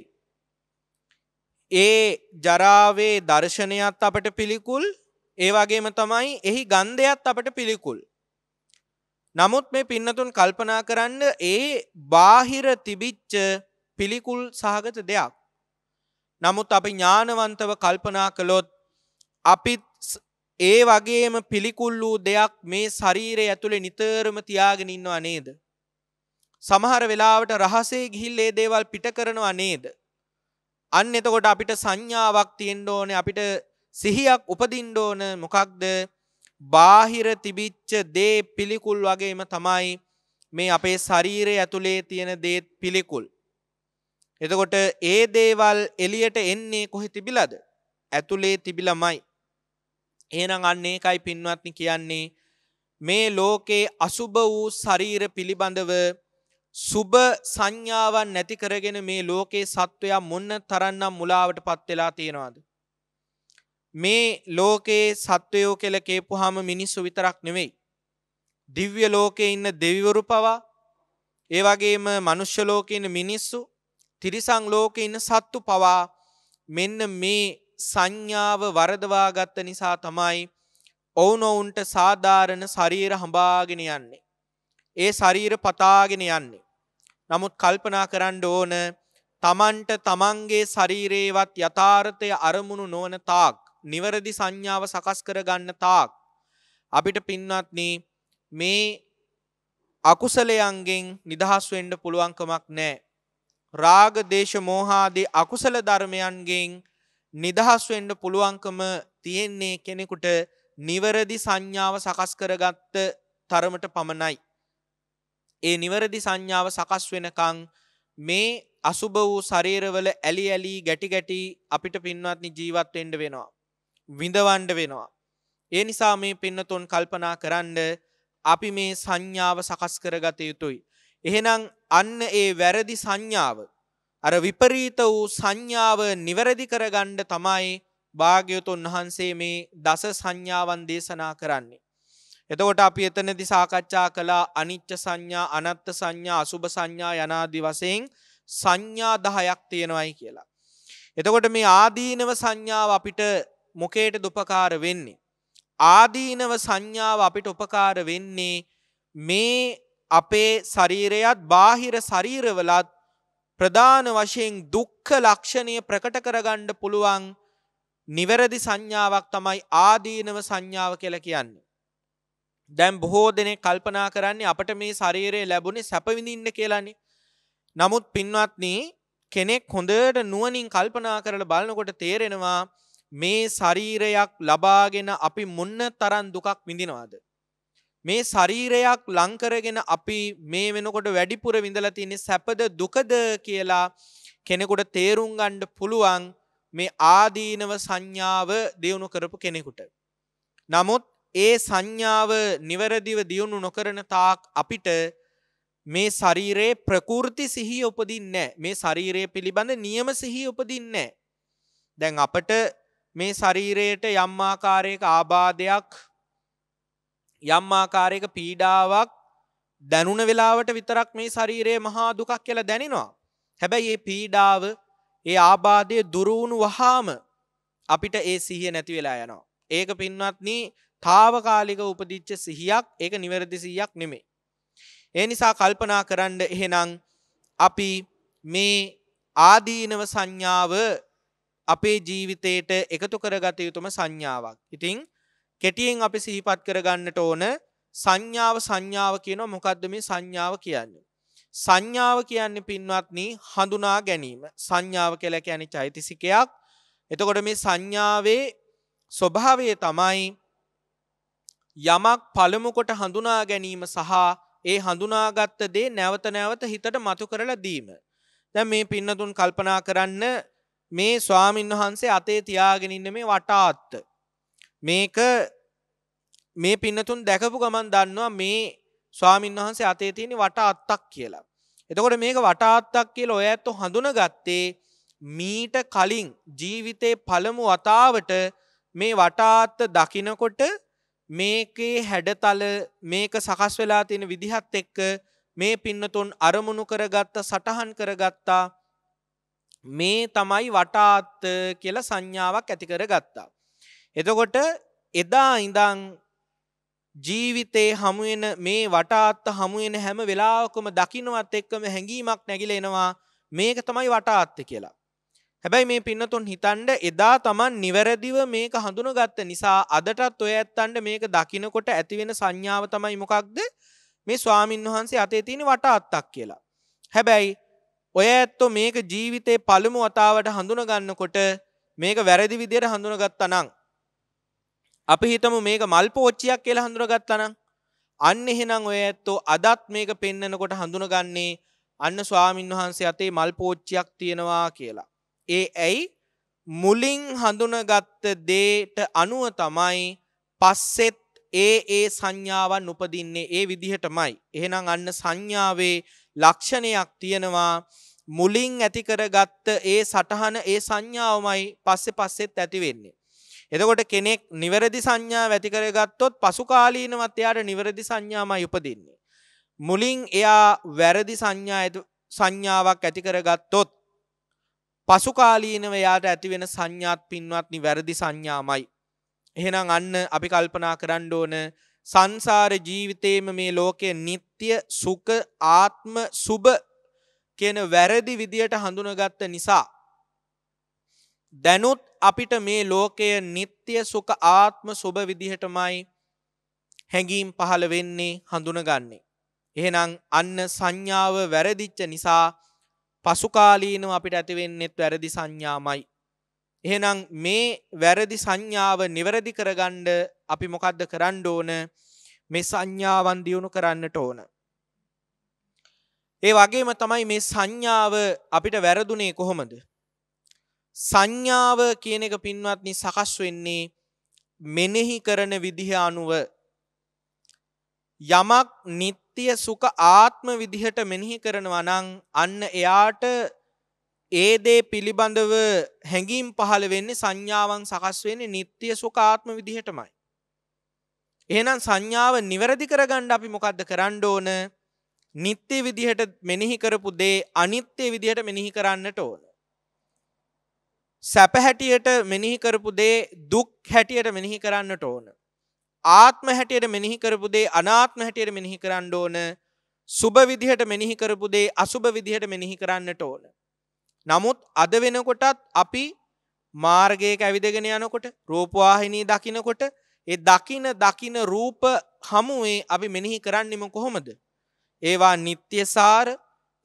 Speaker 2: ඒ ජරාවේ දර්ශනයත් අපට පිළිකුල් ඒවාගේම තමයි එහි ගන්ධයත් අපට පිළිකුල් නමුත් මේ පින්නතුන් කල්පනා කරන්න ඒ බාහිර තිබිච්ච පිළිකුල් සහගත දෙයක්. නමුත් අපි ඥානවන්තව කල්පනා කළොත් අපිත් ඒ වගේම පිළිකුල් වූ දෙයක් මේ ශරීරය ඇතුළේ නිතරම තියාගෙන ඉන්නවා නේද. සමහර වෙලාවට රහසේ ගිහිල් ඒ දේවල් පිට කරනවා නේද. අන්න එතකොට අපිට සංඥාවක් තියෙන්ඩ ඕන අපිට සිහියක් උපදින්ඩ ඕන මොකක්ද බාහිර තිබිච්ච දේ පිළිකුල් වගේම තමයි මේ අපේ ශරීරය ඇතුළේ තියෙන දේත් පිළිකුල්. එතකොට ඒ දේවල් එලියට එන්නේ කොහෙ තිබිලද ඇතුළේ තිබිලමයි. එහෙනම් අන්න ඒකයි පින්වත්නි කියන්නේ මේ ලෝකේ අසුබ වූ ශරීර පිළිබඳව සුබ සංඥාවන් නැති කරගෙන මේ ලෝකේ සත්වයා මොන්න තරන්නම් මුලාවට පත් වෙලා තියෙනවද මේ ලෝකයේ සත්වයෝ කෙල කේපුහාම මිනිස්සු විතරක් නෙවෙයි. දිව්‍ය ලෝකයේ ඉන්න දෙවිවරු පවා ඒ වගේම මනුෂ්‍ය ලෝකඉන්න මිනිස්සු තිරිසං ලෝක ඉන්න සත්තු පවා මෙන්න මේ සංඥාව වරදවාගත්ත නිසා තමයි ඔවුනොවුන්ට සාධාරණ සරීර හඹාගෙන යන්නේ. ඒ සරීර පතාගෙන යන්නේ. නමුත් කල්පනා කරන්න ඕන තමන්ට තමන්ගේ සරීරේවත් යථාර්ථය අරමුණු නොවන තාක්. නිවරදි සංඥාව සකස් කරගන්න තාක් අපිට පින්වත්නේ මේ අකුසලයන්ගෙන් නිදහස් වෙන්න පුළුවන්කමක් නැහැ. රාග දේශ මෝහාදී අකුසල ධර්මයන්ගෙන් නිදහස් වෙන්න පුළුවන්කම තියෙන්නේ කෙනෙකුට නිවරදි සංඥාව සකස් කරගත්ත තරමට පමණයි. ඒ නිවරදි සංඥාව සකස් වෙනකං මේ අසුබ වූ ශරීරවල ඇලි ඇලී ගැටි ගැටි අපිට පින්වත්නි ජීවත් වෙන්න වෙනවා. විඳවන්ඩ වෙනවා. ඒ නිසා මේ පින්නතුන් කල්පනා කරන්න අපි මේ සංඥාව සකස් කරගත යුතුයි. එහෙනම් අන්න ඒ වැරදි සංඥාව අර විපරීත වූ සංඥාව නිවැරදි කරගණ්ඩ තමයි භාග්‍යවතුන් වහන්සේ මේ දස සංඥාවන් දේශනා කරන්නේ. එතකොට අපි එතනදි සාකච්ඡා කළා අනිච්ච සංඥා අනත්ත සංඥා අසුභ සංඥා යනාදි වසයෙන් සංඥා දහයක් තියෙනවයි කියලා. එතකොට මේ ආදීනව සංඥාව අපිට මොකේට දුපකාර වෙන්නේ. ආදීනව සංඥාව අපිට උපකාර වෙන්නේ මේ අපේ ශරීරයත් බාහිර ශරීරවලත් ප්‍රධාන වශයෙන් දුක්ඛ ලක්ෂණය ප්‍රකට කරගන්න පුළුවන් නිවැරදි සංඥාවක් තමයි ආදීනව සංඥාව කියලා කියන්නේ. දැන් බොහෝ දෙනෙක් කල්පනා කරන්නේ අපට මේ ශරීරය ලැබුණේ සැප විඳින්න කියලානේ. නමුත් පින්වත්නි කෙනෙක් හොඳට නුවණින් කල්පනා කරලා බලනකොට තේරෙනවා මේ ශරීරයක් ලබාගෙන අපි මුන්න තරන් දුකක් විඳිනවාද. මේ ශරීරයක් ලංකරගෙන අපි මේ වෙනකොට වැඩිපුර විඳලතිනෙ සැපද දුකද කියලා කෙනෙකුට තේරුම් ගණ්ඩ පුළුවන් මේ ආදීනව සංඥාව දියුණු කරපු කෙනෙකුට. නමුත් ඒ සංඥාව නිවැරදිව දියුණු නොකරන තාක් අපිට මේ ශරීරයේ ප්‍රකෘති සිහි උපදින්නේ මේ ශරීරය පිළිබඳ නියම සිහි උපදින්නේ දැන් අපට මේ ශරීරයට යම්මාකාරයක ආබාධයක් යම්මාකාරයක පීඩාවක් දැනුන වෙලාවට විතරක් මේ ශරීරයේ මහා දුකක් කියලා දැනෙනවා. හැබැයි ඒ පීඩාව ඒ ආබාධය දුරුවුණු වහාම අපිට ඒ සිහිය නැති වෙලා යනවා. ඒක පින්වත්නි තාවකාලික උපදිච්ච සිහියක් ඒක නිවැරදි සිහියක් නෙමේ. ඒ නිසා කල්පනා කරන්න එහෙනම් අපි මේ ආදීනව සංඥාව අපේ ජීවිතයට එකතු කරගත යුතුම සංඥාවක්. ඉතිං කෙටියෙන් අපි සිහිපත් කරගන්නට ඕන සංඥාව සංඥාව කියන මොකක්ද මේ සංඥාව කියන්න. සංඥාව කියන්නේ පින්වත්නී හඳුනා ගැනීම සංඥාව කියලා ඇනි චෛතිසිකයක් එතකොට මේ සංඥාවේ ස්වභාවය තමයි යමක් පළමුකොට හඳුනා ගැනීම සහ ඒ හඳුනාගත්ත දේ නැවත නැවත හිතට මතු කරලා දීම. දැ මේ පින්නතුන් කල්පනා කරන්න මේ ස්වාමීන් වහන්සේ අතේ තියාගෙන ඉන්න මේ වටාත්ත මේක මේ පින්නතුන් දැකපු ගමන් දන්නවා මේ ස්වාමීන් වහන්සේ අතේ තියෙන වටාත්තක් කියලා. එතකොට මේක වටාත්තක් කියලා ඔය ඇත්තෝ හඳුනගත්තේ මීට කලින් ජීවිතේ පළමු වතාවට මේ වටාත්ත දකිනකොට මේකේ හැඩතල මේක සකස් වෙලා තියෙන විදිහත් එක්ක මේ පින්නතුන් අරමුණු කරගත්ත සටහන් කරගත්තා මේ තමයි වටාත් කියල සංඥාවක් ඇතිකර ගත්තා. එතකොට එදා ඉඳං ජීවිතේ හමුවෙන මේ වටාත්ත හමුවෙන හැම වෙලාවකම දකිනවත් එක්කම හැඟීමක් නැගිල එනවා මේක තමයි වටාත්ත කියලා. හැබැයි මේ පින්නතුන් හිතන්ඩ එදා තමන් නිවැරදිව මේක හඳුනගත්ත නිසා අදටත් ඔය ඇත්තන්ට මේක දකිනකොට ඇතිවෙන සංඥාව තමයි මොකක්ද මේ ස්වාමීන් වහන්සේ අතේ තියෙන වටාත්තක් කියලා. හැබැයි ඔය ඇත්තෝ මේක ජීවිතේ පළමු වතාවට හඳුනගන්නකොට මේක වැරදි විදියට හඳුනගත්තා නම් අපි හිතමු මේක මල් පෝච්චියක් කියලා හඳුනගත්තා නම් අන්න එහෙනම් ඔය ඇත්තෝ අදත් මේක පෙන්නකොට හඳුනගන්නේ අන්න ස්වාමින් වහන්සේ අතේ මල් පෝච්චියක් තියෙනවා කියලා. ඒ ඇයි මුලින් හඳුනගත්ත දේට අනුව තමයි පස්සෙත් ඒ ඒ සංඥාවන් උපදින්නේ ඒ විදිහටමයි. එහෙනම් අන්න සංඥාවේ ලක්ෂණයක් තියෙනවා මුලින් ඇති කරගත්ත ඒ සටහන ඒ සංඥාවමයි පස්සේ පස්සෙත් ඇති වෙන්නේ. එතකොට කෙනෙක් නිවැරදි සංඥා ඇති කරගත්තොත් පසුකාලීනවත් එයාට නිවැරදි සංඥාමයි උපදින්නේ. මුලින් එයා වැරදි සංඥා සංඥාවක් ඇති කරගත්තොත් පසුකාලීනව යාට ඇතිවෙන සංඥාත් පින්වත්නි වැරදි සංඥාමයි. එහෙනම් අන්න අපි කල්පනා කරන්න ඕන සංසාර ජීවිතේම මේ ලෝකය නිත්‍ය සුඛ ආත්ම සුභ කියන වැරදි විදියට හඳුනගත්ත නිසා දැනුත් අපිට මේ ලෝකය නිත්‍ය සුඛ ආත්ම සුභ විදිහටමයි හැඟීම් පහළ වෙන්නේ හඳුනගන්නේ එහෙනම් අන්න සංඥාව වැරදිච්ච නිසා පසුකාලීනව අපිට ඇතිවෙන්නෙත් වැරදි සංඥාමයි එහෙනම් මේ වැරදි සංඥාව නිවැරදි කරගණ්ඩ අපි මොකක්ද කරන්න ඕන මේ සංඥාවන් දියුණු කරන්නට ඕන. ඒ වගේම තමයි මේ සංඥාව අපිට වැරදුනේ කොහොමද. සංඥාව කියන එක පින්වත්නි සකස් වෙන්නේ මෙනෙහි කරන විදිහ අනුව යමක් නිත්‍ය සුක ආත්ම විදිහට මෙනෙහි කරනවා නං අන්න එයාට ඒ දේ පිළිබඳව හැඟීම් පහළ වෙන්නේ සංඥාවන් සකස් වෙන්නේ නිත්‍ය සුඛාත්ම විදිහටමයි. එහෙනම් සංඥාව නිවැරදි කරගන්න අපි මොකද්ද කරන්න ඕන? නිත්‍ය විදිහට මෙනෙහි කරපු දේ අනිත්‍ය විදිහට මෙනෙහි කරන්නට ඕන. සැප හැටියට මෙනෙහි කරපු දේ දුක් හැටියට මෙනෙහි කරන්නට ඕන. ආත්ම හැටියට මෙනෙහි කරපු දේ අනාත්ම හැටියට මෙනෙහි කරන්න ඕන. සුබ විදිහට මෙනෙහි කරපු දේ අසුබ විදිහට මෙනෙහි කරන්නට ඕන. නමුත් අද වෙනකොටත් අපි මාර්ගයක ඇවිදගෙන යනකොට රූපවාහිනී දකිනකොට ඒ දකින දකින රූප හමුවේ අපි මෙනෙහි කරන්නෙම කොහොමද. ඒවා නිත්‍යසාර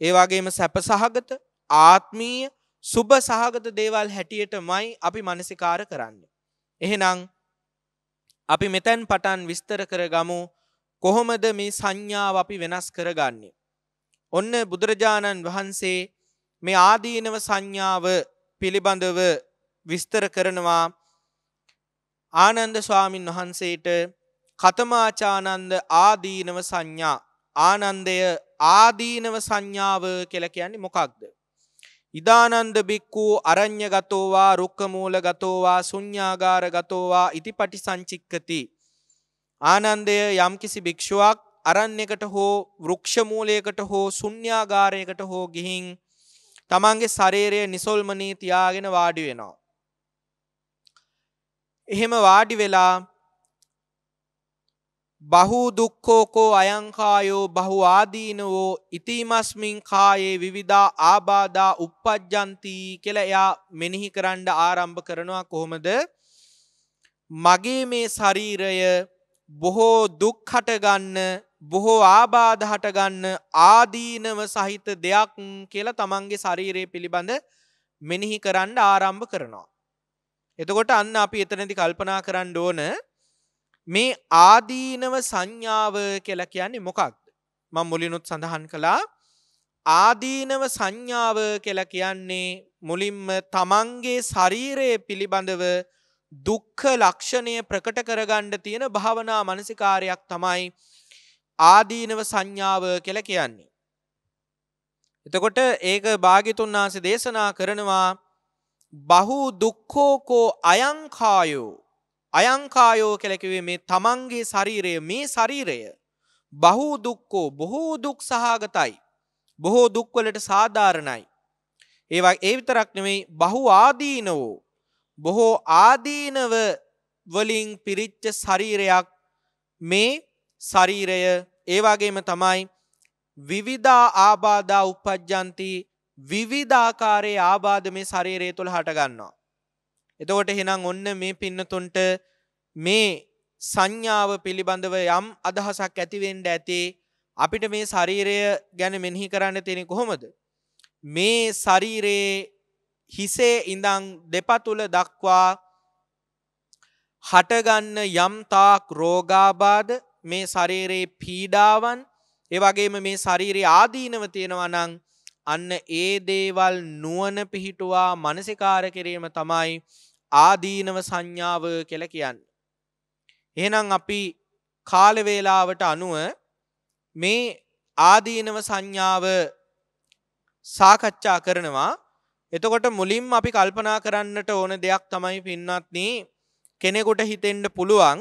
Speaker 2: ඒවාගේම සැප සහගත ආත්මීය සුබ සහගත දේවල් හැටියට මයි අපි මනසිකාර කරන්න. එහෙනං අපි මෙතැන් පටන් විස්තර කර ගමු කොහොමද මේ සංඥාව අපි වෙනස් කරගන්නේ. ඔන්න බුදුරජාණන් වහන්සේ මේ ආදීනව සංඥාව පිළිබඳව විස්තර කරනවා ආනන්ද ස්වාමින් වහන්සේට කතමාචානන්ද ආදීනව සංඥා ආනන්දය ආදීනව සංඥාව කියලා කියන්නේ මොකක්ද? ඉදානන්ද බික්කු අරඤ්‍ය ගතෝවා රුක්කමූල ගතෝවා ශුඤ්ඤාගාර ගතෝවා ඉතිපටි සංචික්කති. ආනන්දය යම්කිසි භික්ෂුවක් අරණ්‍යකට හෝ වෘක්ෂ මූලයකට හෝ ශුන්‍යාගාරයකට හෝ ගිහින් තමන්ගේ ශරීරය නිසොල්මනී තියාගෙන වාඩි වෙනවා. එහෙම වාඩි වෙලා බහූ දුක්කෝකෝ අයංකායෝ බහු ආදීනවෝ ඉතිමස්මින් කායේ විවිධා ආබාධා උප්පජ්ජන්තී කියලා එයා මෙනෙහි කරන්න ආරම්භ කරනවා කොහොමද මගේ මේ ශරීරය බොහෝ දුක්හටගන්න බොහෝ ආබාධහට ගන්න ආදීනව සහිත දෙයක් කියල තමන්ගේ ශරීරයේ පිළිබඳ මෙනිහි කරන්න ආරම්භ කරනවා. එතකොට අන්න අපි එතනැති කල්පනා කරන්න ඕන මේ ආදීනව සංඥාව කියලා කියන්නේ මොකක්ද මං මුලිනුත් සඳහන් කළා ආදීනව සංඥාව කියලා කියන්නේ මුලින්ම තමන්ගේ ශරීරය පිළිබඳව දුක්ඛ ලක්ෂණය ප්‍රකට කරගන්න තියෙන භාවනා මනසිකාරයක් තමයි ආදීනව සංඥාව කියල කියන්නේ. එතකොට ඒක භාගිතුන් වහන්සේ දේශනා කරනවා බහු දුක්ඛෝකෝ අයංකායෝ අයංකායෝ කලකිවේ මේ තමන්ගේ ශරීරය මේ ශරීරය බහු දුක්කෝ බොහෝ දුක් සහගතයි බොහෝ දුක්වලට සාධාරණයි ඒවා ඒ විතරක් නෙමෙයි බහු ආදීනවෝ බොහෝ ආදීනව වලින් පිරිච්ච ශරීරයක් මේ ශරීරය ඒවාගේම තමයි විවිධා ආබාධා උපද්ජන්ති විවිධාකාරයේ ආබාධ මේ ශරීරය තුළ හටගන්නවා. එතකොට හෙනම් ඔන්න මේ පින්නතුන්ට මේ සංඥාව පිළිබඳව යම් අදහසක් ඇතිවෙන්ඩ ඇති අපිට මේ ශරීරය ගැන මෙහි කරන්න තියෙනෙ කොහොමද. මේ ශරීරයේ හිසේ ඉඳං දෙපතුල දක්වා හටගන්න යම්තාක් රෝගාබාධ මේ ශරීරයේ පීඩාවන් ඒවගේම මේ ශරීරයේ ආදීනව තියෙනවනං අන්න ඒ දේවල් නුවන පිහිටුවා මනසිකාර කිරීම තමයි ආදීනව සංඥාව කෙල කියන්න. එහෙනම් අපි කාලවේලාවට අනුව මේ ආදීනව සංඥාව සාකච්ඡා කරනවා එතකොට මුලින් අපි කල්පනා කරන්නට ඕන දෙයක් තමයි පින්නත්න කෙනෙකුට හිතෙන්ඩ පුළුවන්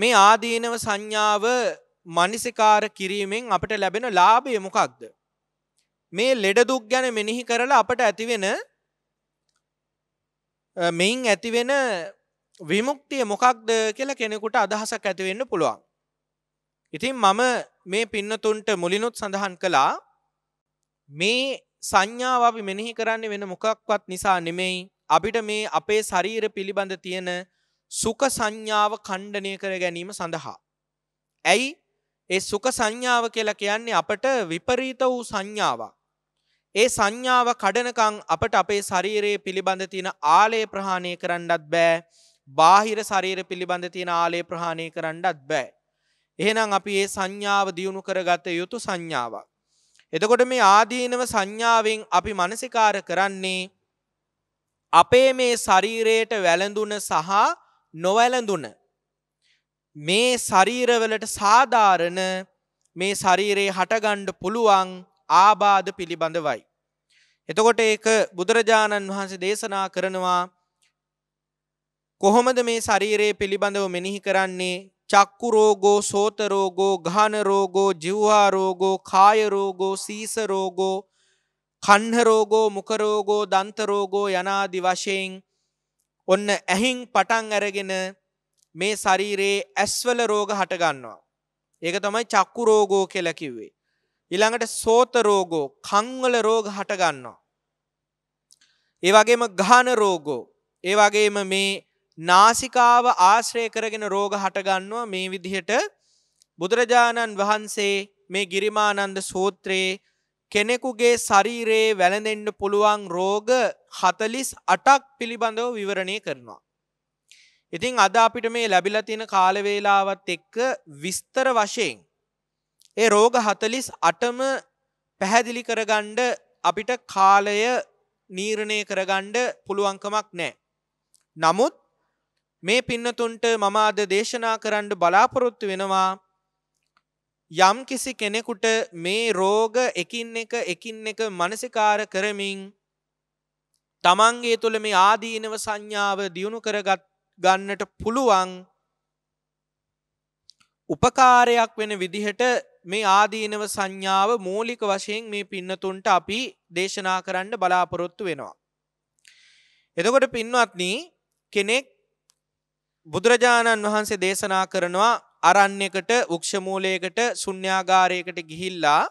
Speaker 2: මේ ආදීනව සංඥාව මනසිකාර කිරීමෙන් අපට ලැබෙන ලාභය මොකක්ද? මේ ලෙඩ දුක් ගැන මෙනෙහි කරලා අපට ඇතිවෙන මෙයින් ඇතිවෙන විමුක්තිය මොකක්ද කියලා කෙනෙකුට අදහසක් ඇති වෙන්න පුළුවන්. ඉතින් මම මේ පින්නතුන්ට මුලිනුත් සඳහන් කළා මේ සංඥාව අපි මෙනෙහි කරන්නේ වෙන මොකක්වත් නිසා නෙමෙයි අපිට මේ අපේ ශරීර පිළිබඳ තියෙන සුඛ සංඥාව ඛණ්ඩණය කර ගැනීම සඳහා. ඇයි ඒ සුඛ සංඥාව කියලා කියන්නේ අපට විපරීත වූ සංඥාවක්. ඒ සංඥාව කඩනකං අපට අපේ ශරීරයේ පිළිබඳ තියෙන ආලය ප්‍රහාණය කරන්නත් බෑ. බාහිර ශරීර පිළිබඳ තියෙන ආලය ප්‍රහාණය කරන්නත් බෑ. එහෙනම් අපි ඒ සංඥාව දියුණු කරගත යුතු සංඥාවක්. එතකොට මේ ආදීනව සංඥාවෙන් අපි මනසිකාර කරන්නේ අපේ මේ ශරීරයට වැළඳුන සහ නොවැලඳුන මේ ශරීරවලට සාධාරණ මේ ශරීරයේ හටගණ්ඩ පුළුවන් ආබාධ පිළිබඳවයි. එතකොට ඒක බුදුරජාණන් වහන්සේ දේශනා කරනවා කොහොමද මේ ශරීරයේ පිළිබඳව මෙනෙහි කරන්නේ චක්කුරෝගෝ සෝතරෝගෝ ගානරෝගෝ ජිව්වාරෝගෝ කායරෝගෝ සීසරෝගෝ කන්හරෝගෝ මුකරෝගෝ දන්තරෝගෝ යනාදි වශයෙන් ඔන්න ඇහින් පටන් අරගෙන මේ ශරීරයේ ඇස්වල රෝග හටගන්නවා. ඒක තමයි චක්කු රෝගෝ කියලා කිව්වේ. ඊළඟට සෝත රෝගෝ, කන්වල රෝග හටගන්නවා. ඒ වගේම ගාන රෝගෝ, ඒ වගේම මේ නාසිකාව ආශ්‍රය කරගෙන රෝග හටගන්නවා මේ විදිහට බුදුරජාණන් වහන්සේ මේ ගිරිමානන්ද සූත්‍රයේ කෙනෙකුගේ ශරීරයේ වැළඳෙන්ඩ පුළුවන් රෝග හතලිස් අටක් පිළිබඳව විවරණය කරනවා. ඉතිං අද අපිට මේ ලැබිල තියෙන කාලවේලාවත් එක්ක විස්තර වශයෙන්. ඒ රෝග හතලිස් අටම පැහැදිලි කරගණ්ඩ අපිට කාලය නීරණය කරගණ්ඩ පුළුවන්කමක් නෑ. නමුත් මේ පින්නතුන්ට මම අද දේශනා කරන්න බලාපොරොත්තු වෙනවා යම් කිසි කෙනෙකුට මේ රෝග එකින් එක එකින් එක මනසිකාර කරමින් තමන්ගේ තුළ මේ ආදීනව සංඥාව දියුණු කරගත් ගන්නට පුළුවන් උපකාරයක් වෙන විදිහට මේ ආදීනව සංඥාව මූලික වශයෙන් මේ පින්නතුන්ට අපි දේශනා කරන්න බලාපොරොත්තු වෙනවා. එතකොට පින්වත්නි කෙනෙක් බුදුරජාණන් වහන්සේ දේශනා කරනවා අරන්නකට උක්ෂමූලයකට සුන්්‍යාගාරයකට ගිහිල්ලා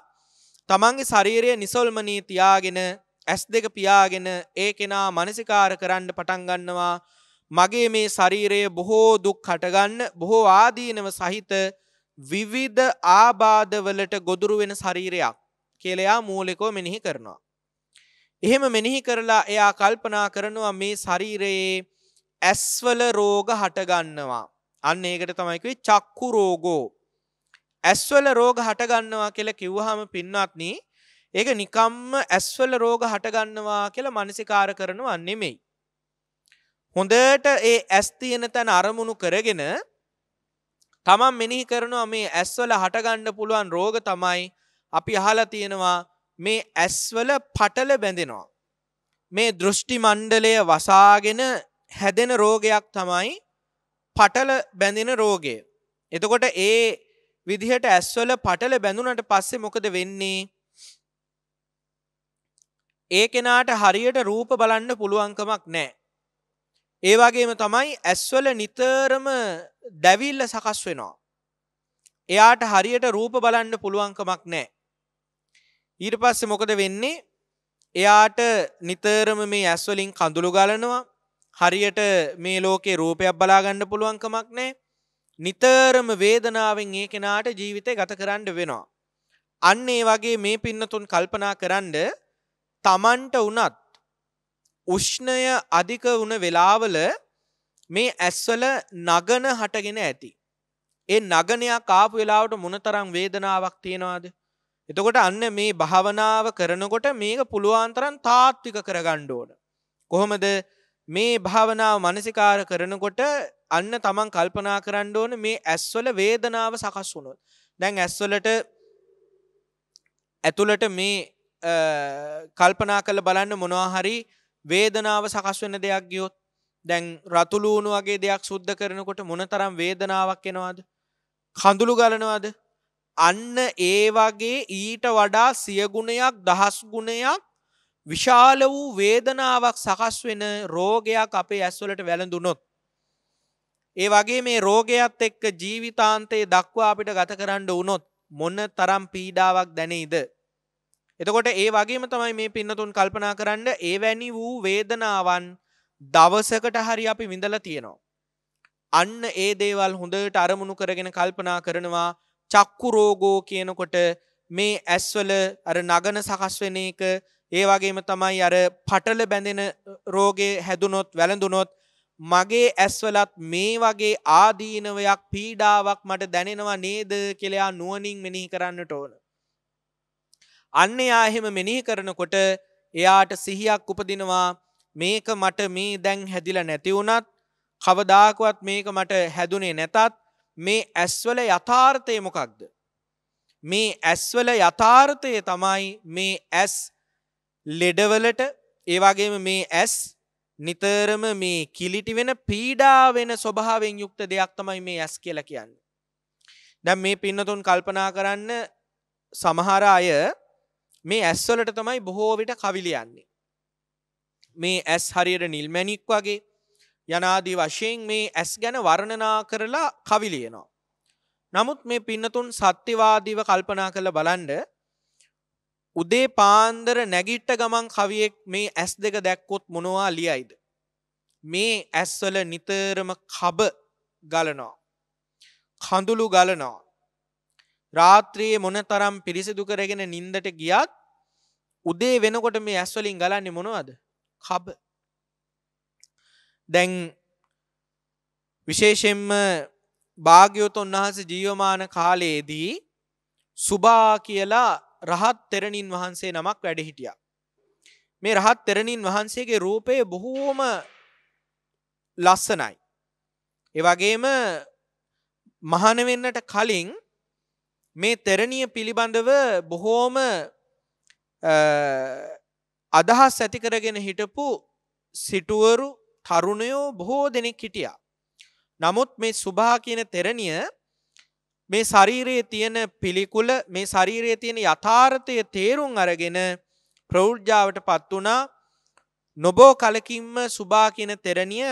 Speaker 2: තමන්ගේ ශරීරය නිසොල්මනී තියාගෙන ඇස් දෙක පියාගෙන ඒ කෙනා මනසිකාර කරන්න පටන්ගන්නවා මගේ මේ ශරීරයේ බොහෝ දුක් කටගන්න බොහෝ ආදීනව සහිත විවිධ ආබාධවලට ගොදුරු වෙන ශරීරයක් කියලයා මූලෙකෝ මෙනෙහි කරනවා. එහෙම මෙනෙහි කරලා එයා කල්පනා කරනවා මේ ශරීරයේ ඇස්වල රෝග හටගන්නවා. අන්න ඒකට තමයිකවේ චක්කු රෝගෝ ඇස්වල රෝග හටගන්නවා කියලා කිව්වහම පින්නත්න ඒක නිකම්ම ඇස්වල රෝග හටගන්නවා කියලා මනසිකාර කරනවා නෙමෙයි. හොඳට ඒ ඇස් තියෙන තැන අරමුණු කරගෙන තමන් මෙනිහි කරනවා මේ ඇස්වල හටගන්න පුළුවන් රෝග තමයි අපි අහලා තියෙනවා මේ ඇස්වල පටල බැඳෙනවා. මේ දෘෂ්ටි මණ්ඩලය වසාගෙන හැදෙන රෝගයක් තමයි පටල බැඳෙන රෝගය. එතකොට ඒ විදිහට ඇස්වල පටල බැඳුනට පස්සේ මොකද වෙන්නේ? ඒ කෙනාට හරියට රූප බලන්න පුළුවන්කමක් නැහැ. ඒ වගේම තමයි ඇස්වල නිතරම දැවිල්ල සකස් වෙනවා. එයාට හරියට රූප බලන්න පුළුවන්කමක් නැහැ. ඊට පස්සේ මොකද වෙන්නේ? එයාට නිතරම මේ ඇස්වලින් කඳුළු ගලනවා හරියට මේ ලෝකේ රූපයක් බලාගන්න පුළුවන්කමක් නෑ නිතරම වේදනාවෙන් ඒ කෙනාට ජීවිතය ගත කරන්න වෙනවා. අන්න ඒ වගේ මේ පින්නතුන් කල්පනා කරන්න තමන්ට වනත් උෂ්ණය අධික වුණ වෙලාවල මේ ඇස්වල නගන හටගෙන ඇති. ඒ නගනයක් ආපු වෙලාවට මොනතරං වේදනාවක් තියෙනවාද. එතකොට අන්න මේ භාවනාව කරනකොට මේක පුළුවන්තරන් තාත්තික කරගණ්ඩ ඕන. කොහොමද මේ භාවනාව මනසිකාර කරනකොට අන්න තමන් කල්පනා කරන්න ඕන මේ ඇස්වල වේදනාව සකස් වුණොත්. දැන් ඇස්වලට ඇතුළට මේ කල්පනා කළ බලන්න මොනවාහරි වේදනාව සකස් වෙන දෙයක් ගියොත් දැන් රතුලූුණු වගේ දෙයක් සුද්ධ කරනකොට මොන තරම් වේදනාවක් එනවාද. කඳුළු ගලනවාද. අන්න ඒ වගේ ඊට වඩා සියගුණයක් දහස් ගුණයක් විශාල වූ වේදනාවක් සකස් වෙන රෝගයක් අපේ ඇස්වලට වැළඳුනොත්. ඒ වගේ මේ රෝගයක්ත් එක්ක ජීවිතාන්තයේ දක්වා අපිට ගත කරන්න වුනොත් මොන්න තරම් පීඩාවක් දැනෙයිද. එතකොට ඒ වගේම තමයි මේ පින්නතුන් කල්පනා කරන්න ඒවැනි වූ වේදනාවන් දවසකට හරි අපි විඳල තියෙනවා. අන්න ඒ දේවල් හොඳට අරමුණු කරගෙන කල්පනා කරනවා චක්කු රෝගෝ කියනකොට මේ ඇස්වල අර නගන සකස්වෙන එක ඒ වගේම තමයි අර පටල බැඳෙන රෝගේ හැදුනොත් වැළඳුනොත් මගේ ඇස්වලත් මේ වගේ ආදීනවයක් පීඩාවක් මට දැනෙනවා නේද කෙලයා නුවනින් මෙනිහි කරන්නට ඕන. අන්න යාහෙම මෙනිහි කරනකොට එයාට සිහියක් උපදිනවා මේක මට මේ දැන් හැදිල නැතිවුනත් කවදාකුවත් මේක මට හැදුනේ නැතත් මේ ඇස්වල යථාර්ථය මොකක්ද. මේ ඇස්වල යථාර්ථය තමයි මේ ඇස් ලෙඩවලට ඒවාගේම මේ ඇස් නිතරම මේ කිලිටි වෙන පීඩා වෙන ස්වභාවෙන් යුක්ත දෙයක් තමයි මේ ඇස් කියලා කියන්න. දැම් මේ පින්නතුන් කල්පනා කරන්න සමහර අය මේ ඇස්වලට තමයි බොහෝ විට කවිලියන්නේ. මේ ඇස් හරියට නිල්මැනික් වගේ යනාදී වශයෙන් මේ ඇස් ගැන වර්ණනා කරලා කවිලියනවා. නමුත් මේ පින්නතුන් සත්‍යවාදීව කල්පනා කළ බලන්ඩ උදේ පාන්දර නැගිට්ට ගමන් කවියෙක් මේ ඇස් දෙක දැක්කොත් මොනවා ලියයිද. මේ ඇස්වල නිතරම කබ ගලනෝ. කඳුළු ගලනෝ. රාත්‍රයේ මොන තරම් පිරිසිදු කරගෙන නින්දට ගියත් උදේ වෙනකොට මේ ඇස්වලින් ගලන්නේ මොනවද කබ දැන් විශේෂෙන්ම භාග්‍යවතුන් වහස ජීවමාන කාලයේදී සුභා කියලා රහත් තෙරණින් වහන්සේ නමක් වැඩ හිටිය. මේ රහත් තෙරණින් වහන්සේගේ රූපය බොහෝම ලස්සනයි. එවගේම මහනවෙන්නට කලින් මේ තෙරණිය පිළිබඳව බොහෝම අදහස් ඇතිකරගෙන හිටපු සිටුවරු තරුණයෝ බොහෝ දෙනෙක් හිටියා. නමුත් මේ සුභා කියන තෙරණිය මේ ශරීරයේ තියෙන පිළිකුල මේ ශරීරයේ තියෙන යථාර්ථය තේරුම් අරගෙන ප්‍රෞෘජ්ජාවට පත් වනා නොබෝ කලකින්ම සුභා කියන තෙරණිය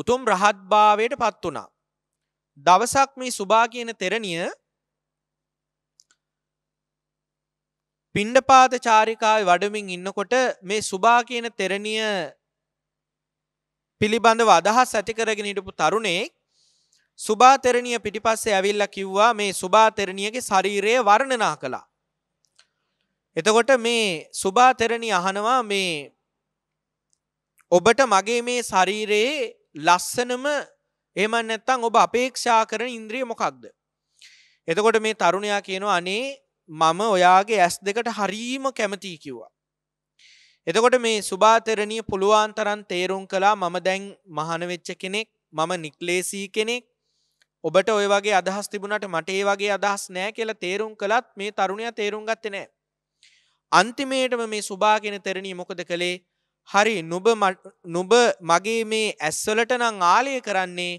Speaker 2: උතුම් රහත්භාවයට පත් වනා. දවසක් මේ සුභා කියන තෙරණිය පිණ්ඩපාත චාරිකාව වඩමින් ඉන්නකොට මේ සුභා කියන තෙරණිය පිළිබඳව අදහස් ඇතිකරගෙන හිටපු තරුණෙක් සුභාතෙරණිය පිටිපස්සේ ඇවිල්ලා කිව්වා මේ සුභාතෙරණියගේ ශරීරය වර්ණනා කළා. එතකොට මේ සුභාතෙරණිය අහනවා මේ ඔබට මගේ මේ ශරීරයේ ලස්සනම එහෙම නැත්නම් ඔබ අපේක්ෂා කරන ඉන්ද්‍රිය මොකක්ද? එතකොට මේ තරුණයා කියනවා අනේ මම ඔයාගේ ඇස් දෙකට හරීම කැමතියි කිව්වා. එතකොට මේ සුභාතරණිය පුළුවන් තරම් තේරුම් කළා මම දැන් මහාන වෙච්ච කෙනෙක් මම නික්ලේසී කෙනෙක් ඔබට ඔය වගේ අදහස් තිබුණට මට ඒ වගේ අදහස් නෑ කියලා තේරුම් කළත් මේ තරුණයා තේරුම් ගත්තේ නෑ. අන්තිමේටම මේ සුභාගෙන තෙරණී මොකද කළේ හරි නොබ මගේ මේ ඇස්වලට නං ආලය කරන්නේ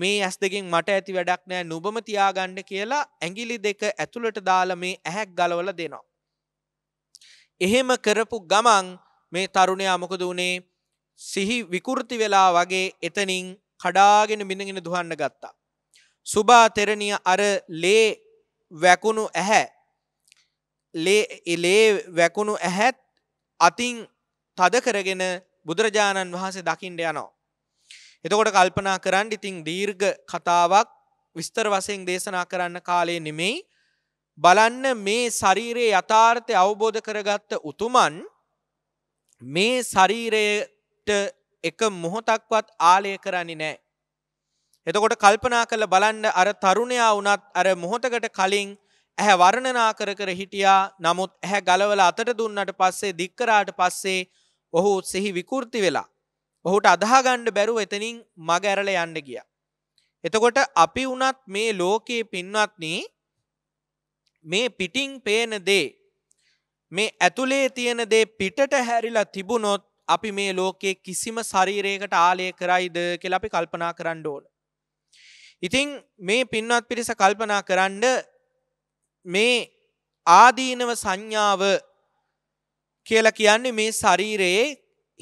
Speaker 2: මේ ඇස් දෙකින් මට ඇති වැඩක් නෑ නොබම තියාගණ්ඩ කියලා ඇගිලි දෙක ඇතුළට දාල මේ ඇහැක් ගලවල දෙනවා. එහෙම කරපු ගමන් මේ තරුණයා මොකද වනේ සිහි විකෘති වෙලා වගේ එතනින් කඩාගෙන බිඳගෙන දුහන්න ගත්තා. සුභා තෙරණිය අර ලේ වැකුණු ඇහැ ලේ එලේ වැකුණු ඇහැත් අතින් තද කරගෙන බුදුරජාණන් වහන්සේ දකිින්ට යනවා. එතකොට කල්පනා කරන්න ඉතිං දීර්ඝ කතාවක් විස්තර වසයෙන් දේශනා කරන්න කාලේ නෙමෙයි බලන්න මේ ශරීරයේ යථාර්ථය අවබෝධ කරගත්ත උතුමන් මේ ශරීරයට එක මොහොතක්වත් ආලය කරන්නේ නෑ එතකොට කල්පනා කළ බලන්න අර තරුණයා වනත් අර මොහොතකට කලින් ඇහැ වර්ණනා කර කර හිටියා නමුත් ඇහැ ගලවල අතට දුන්නට පස්සේ දික්කරාට පස්සේ ඔහු සිහි විකෘති වෙලා. ඔහුට අදහාගණ්ඩ බැරුව එතනින් මග ඇරල යන්න ගිය. එතකොට අපි වනත් මේ ලෝකයේ පින්වත්නී මේ පිටිං පේන දේ මේ ඇතුලේ තියෙන දේ පිටට හැරිලා තිබුණොත් අපි මේ ලෝකයේ කිසිම ශරීරයකට ආලය කරයිද කියලා අපි කල්පනා කරන්න ඕන. ඉතිං මේ පින්වත් පිරිස කල්පනා කරන්න මේ ආදීනව සංඥාව කියලා කියන්නේ මේ ශරීරයේ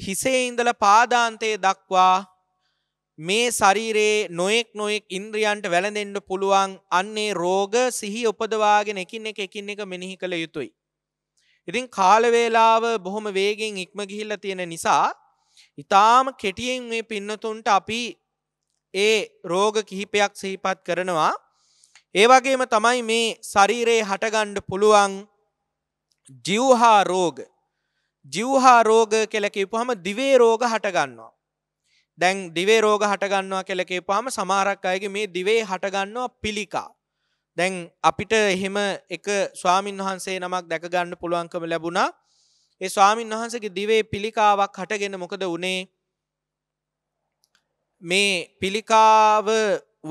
Speaker 2: හිසේ ඉඳලා පාදාන්තයේ දක්වා මේ ශරීරයේ නොයෙක් නොයෙක් ඉන්ද්‍රියන්ට වැළඳෙන්න පුළුවන් අන්නේ රෝග සිහි උපදවාගෙන එකින් එක එකින් එක මෙනෙහි කළ යුතුයි. ඉතින් කාල වේලාව බොහොම වේගෙන් ඉක්ම ගිහිල්ලා තියෙන නිසා ඊටාම කෙටියෙන් මේ පින්නතුන්ට අපි ඒ රෝග කිහිපයක් සිහිපත් කරනවා. ඒවගේම තමයි මේ ශරීරයේ හටගණ්ඩ පුළුවන් ජිව්හා රෝග ජිව්හා රෝග කෙලකිපුහම දිවේ රෝග හටගන්නවා. දැන් දිවේ රෝග හටගන්නවා කෙලකිපුහම සමාරක් අයගේ මේ දිවේ හටගන්නවා පිළිකා. දැන් අපිට එහෙම එක ස්වාමීන් වහන්සේ නමක් දැකගන්න පුළුවන්කම ලැබුණා ඒ ස්වාමීන් වහන්සගේ දිවේ පිළිකාවක් හටගෙන මොකද වනේ මේ පිළිකාව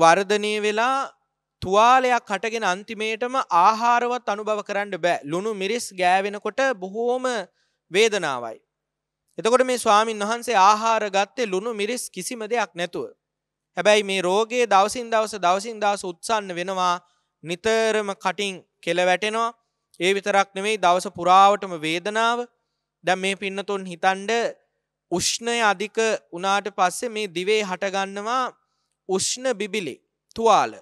Speaker 2: වර්ධනය වෙලා තුවාලයක් හටගෙන අන්තිමේටම ආහාරවත් අනුභව කරන්න බෑ ලුණු මිරිස් ගෑවෙනකොට බොහෝම වේදනාවයි. එතකොට මේ ස්වාමීන් වහන්සේ ආහාර ගත්තේ ලුණු මිරිස් කිසිම දෙයක් නැතුව. හැබැයි මේ රෝගයේ දවසින් දවස දවසින් දවස උත්සන්න වෙනවා නිතරම කටින් කෙල වැටෙනවා ඒ විතරක් නෙවෙයි දවස පුරාවටම වේදනාව දැම් මේ පින්නතුන් හිතන්ඩ උෂ්ණය අධික වනාට පස්සේ මේ දිවේ හටගන්නවා උෂ්ණ බිබිලි තුවාල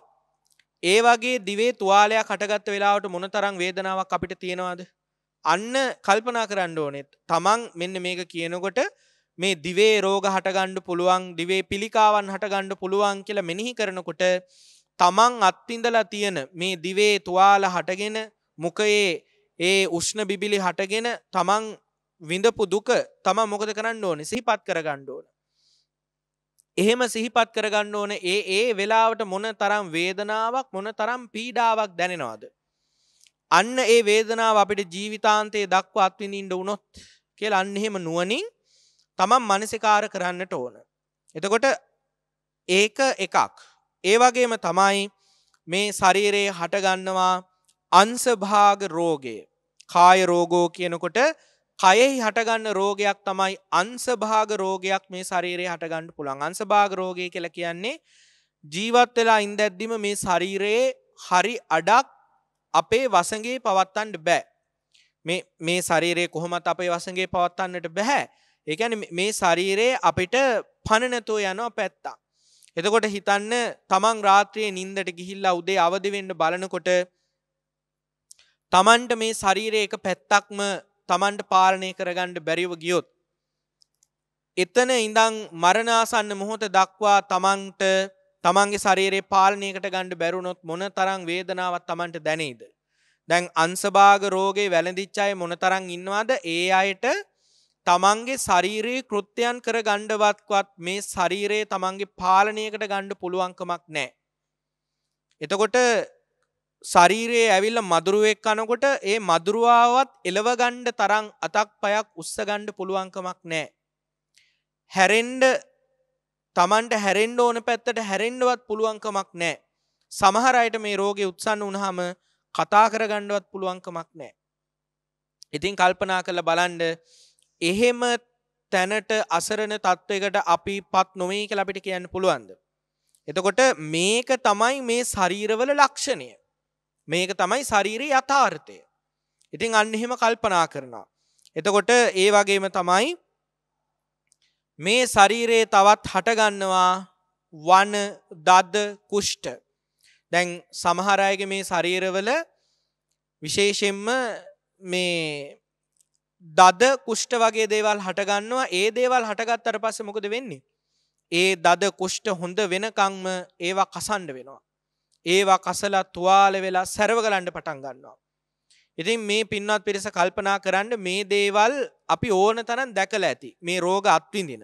Speaker 2: ඒ වගේ දිවේ තුවාලයක් හටගත්ත වෙලාවට මොන තරං වේදනාවක් අපිට තියෙනවාද අන්න කල්පනා කරන්න ඕනෙත් තමන් මෙන්න මේක කියනකොට මේ දිවේ රෝග හටගණ්ඩ පුළුවන් දිවේ පිළිකාවන් හටගණ්ඩ පුළුවන් කියලා මෙනිහි කරනකොට තමන් අත්තිඳලා තියෙන මේ දිවේ තුවාල හටගෙන මොකයේ ඒ උෂ්ණ බිබිලි හටගෙන තමන් විඳපු දුක තම මොකද කරන්න ඕන සිහිපත් කරගන්න ඕන. එහෙම සිහිපත් කරගන්න ඕන ඒ ඒ වෙලාවට මොන තරම් වේදනාවක් මොන තරම් පීඩාවක් දැනෙනවාද. අන්න ඒ වේදනාව අපිට ජීවිතාන්තයේ දක්ව අත්විඳින්ට වුණොත් කියල අන්න එහෙම නුවනින් තමන් මනසිකාර කරන්නට ඕන. එතකොට ඒක එකක්. ඒවගේම තමයි මේ ශරීරයේ හටගන්නවා අන්සභාග රෝගය කාය රෝගෝ කියනකොට කයෙහි හටගන්න රෝගයක් තමයි අන්සභාග රෝගයක් මේ ශරීරයේ හටගන්න පුළන් අන්සභාග රෝගය කියල කියන්නේ ජීවත් වෙලා ඉන්දැද්දිම මේ ශරීරයේ හරි අඩක් අපේ වසගේ පවත්තන්ට බෑ මේ ශරීරයේ කොහොමත් අපේ වසගේ පවත්තන්නට බැහැ ඒැන මේ ශරීරයේ අපිට පණනැතුව යනවා පැත්තා. එතකොට හිතන්න තමන් රාත්‍රයේ නින්දට ගිහිල්ලා උදේ අවදිවෙන්ඩ බලනකොට තමන්ට මේ ශරීරය එක පැත්තක්ම තමන්ට පාලනය කරගණ්ඩ බැරිව ගියොත්. එතන ඉඳං මරණාසන්න මොහොත දක්වා තමන්ට තමන්ගේ සරේරේ පාලනයකට ගණ්ඩ බැරුණොත් මොන තරං වේදනාවත් තමන්ට දැනේද. දැන් අන්සභාග රෝගේ වැළදිච්චාය මොනතරං ඉන්නවාද ඒ අයට තමන්ගේ ශරීරයේ කෘත්‍යයන් කර ගණ්ඩවත්වත් මේ ශරීරයේ තමන්ගේ පාලනයකට ගණ්ඩ පුළුවන්කමක් නෑ. එතකොට ශරීරයේ ඇවිල්ල මදුරුවෙක් කනකොට ඒ මදුරුවාවත් එලවගණ්ඩ තරං අතක් පයක් උස්සගණ්ඩ පුළුවන්කමක් නෑ. හැරෙන්ඩ තමන්ට හැරෙන්ඩ ඕන පැත්තට හැරෙන්ඩවත් පුළුවන්කමක් නෑ. සමහරයට මේ රෝගය උත්සන්න උනහම කතා කරගණ්ඩුවත් පුළුවන්කමක් නෑ. ඉතින් කල්පනා කළ බලන්ඩ එහෙම තැනට අසරණ තත්ත්වකට අපි පත් නොමේ කලපිට කියන්න පුළුවන්ද. එතකොට මේක තමයි මේ ශරීරවල ලක්ෂණය. මේක තමයි ශරීරයේ යථාර්ථය. ඉතින් අන්න එහෙම කල්පනා කරනවා. එතකොට ඒ වගේම තමයි මේ ශරීරයේ තවත් හටගන්නවා වන දද කුෂ්ට. දැන් සමහර අයගේ මේ ශරීරවල විශේෂයෙන්ම මේ දද කුෂ්ට වගේ දේවල් හටගන්නවා ඒ දේවල් හටගත්තට පස්සේ මොකද වෙන්නේ? ඒ දද කුෂ්ට හොඳ වෙනකංම ඒවා කසන්ඩ වෙනවා. ඒවා කසලා තුවාල වෙලා සැරව කලන්ඩ පටන් ගන්නවා. ඉතින් මේ පින්වත් පිරිස කල්පනා කරන්න මේ දේවල් අපි ඕන තරන් දැකල ඇති මේ රෝග අත්විඳින.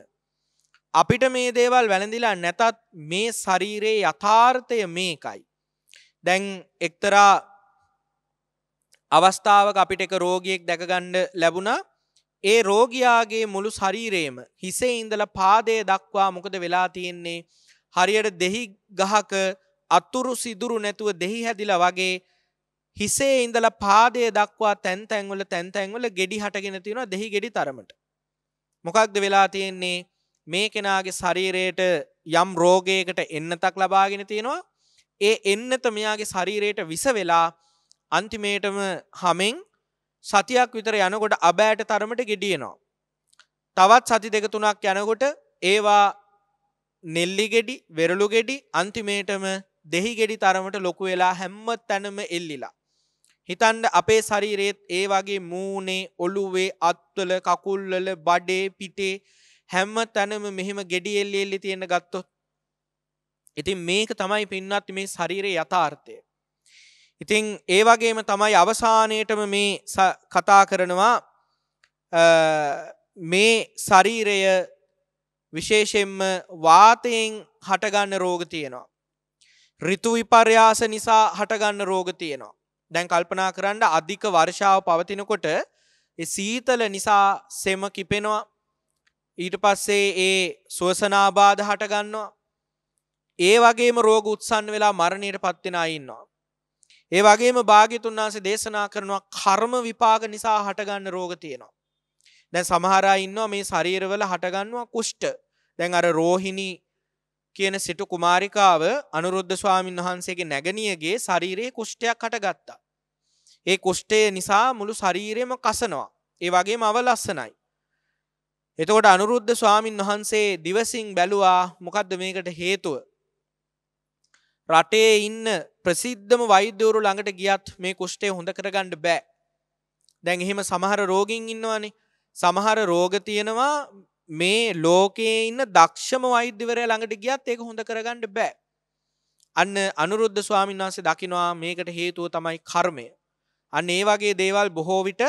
Speaker 2: අපිට මේ දේවල් වැළඳිලා නැතත් මේ ශරීරයේ යථාර්ථය මේකයි. දැන් එක්තරා අවස්ථාවක අපිට එක රෝගියෙක් දැකගණ්ඩ ලැබුණා ඒ රෝගයාගේ මුළු ශරීරයේම හිසේ ඉඳල පාදය දක්වා මොකද වෙලා තියෙන්නේ හරියට දෙහි ගහක අතුරු සිදුරු නැතුව දෙහි හැදිලා වගේ හිසේ ඉඳලා පාදය දක්වා තැන් තැන්වල තැන් තැන්වල ගෙඩි හටගෙන තියෙනවා දෙහි ගෙඩි තරමට. මොකක්ද වෙලා තියෙන්නේ මේ කෙනාගේ ශරීරයට යම් රෝගයකට එන්නතක් ලබාගෙන තියෙනවා ඒ එන්නත මෙයාගේ ශරීරයට විස වෙලා අන්තිමේටම හමෙන් සතියක් විතර යනකොට අබෑට තරමට ගෙඩියනවා. තවත් සති දෙක තුනක් යනකොට ඒවා නෙල්ලි ගෙඩි වෙරළු ගෙඩි අන්තිමේටම දෙහිගෙඩි තරමට ලොකු වෙලා හැම්ම තැනම එල්ලිලා. හිතන්ඩ අපේ ශරීරයේත් ඒ වගේ මූනේ ඔළුවේ අත්වල කකුල්වල බඩේ පිටේ හැම්ම තැනම මෙහෙම ගෙඩි එල්ලි එල්ලි තියෙන ගත්තොත්. ඉතින් මේක තමයි පින්නත් මේ ශරීරය යථාර්ථය. ඉතිං ඒ වගේම තමයි අවසානයටම මේ කතා කරනවා මේ ශරීරය විශේෂෙන්ම වාතයෙන් හටගන්න රෝග තියෙනවා. රිතු විපර්යාස නිසා හටගන්න රෝග තියෙනවා. දැන් කල්පනා කරන්න අධික වර්ෂාව පවතිනකොට සීතල නිසා සෙම කිපෙනවා ඊට පස්සේ ඒ සුවසනාබාධ හටගන්නවා ඒ වගේම රෝග උත්සන් වෙලා මරණයට පත්වෙන ඉන්නවා. ඒ වගේම භාගිතුන් වහන්සේ දේශනා කරනවා කර්ම විපාග නිසා හටගන්න රෝග තියෙනවා. දැන් සමහර අය ඉන්නවා මේ ශරීරවල හටගන්නවා කුෂ්ඨ. දැන් අර රෝහිණී කියන සිටු කුමාරිකාව අනුරුද්ධ ස්වාමීන් වහන්සේගේ නැගණියගේ ශරීරයේ කුෂ්ඨයක් හටගත්තා. ඒ කුෂ්ඨය නිසා මුළු ශරීරෙම කසනවා. ඒ වගේම අව ලස්සනයි. එතකොට අනුරුද්ධ ස්වාමීන් වහන්සේ දිවසින් බැලුවා මොකද්ද මේකට හේතුව? රටේ ඉන්න ප්‍රසිද්ධම වෛද්‍යවරු ළඟට ගියත් මේ කුෂ්ඨය හොඳ කරගන්න බෑ. දැන් එහෙම සමහර රෝගීන් ඉන්නවනේ. සමහර රෝග තියෙනවා මේ ලෝකයේ ඉන්න දක්ෂම වෛද්‍යවරය ළඟට ගියත් ඒක හොඳ කරගන්න බෑ. අන්න අනුරුද්ධ ස්වාමීන් වහන්සේ දකිනවා මේකට හේතුව තමයි කර්මය. අන්න ඒ වගේ දේවල් බොහෝ විට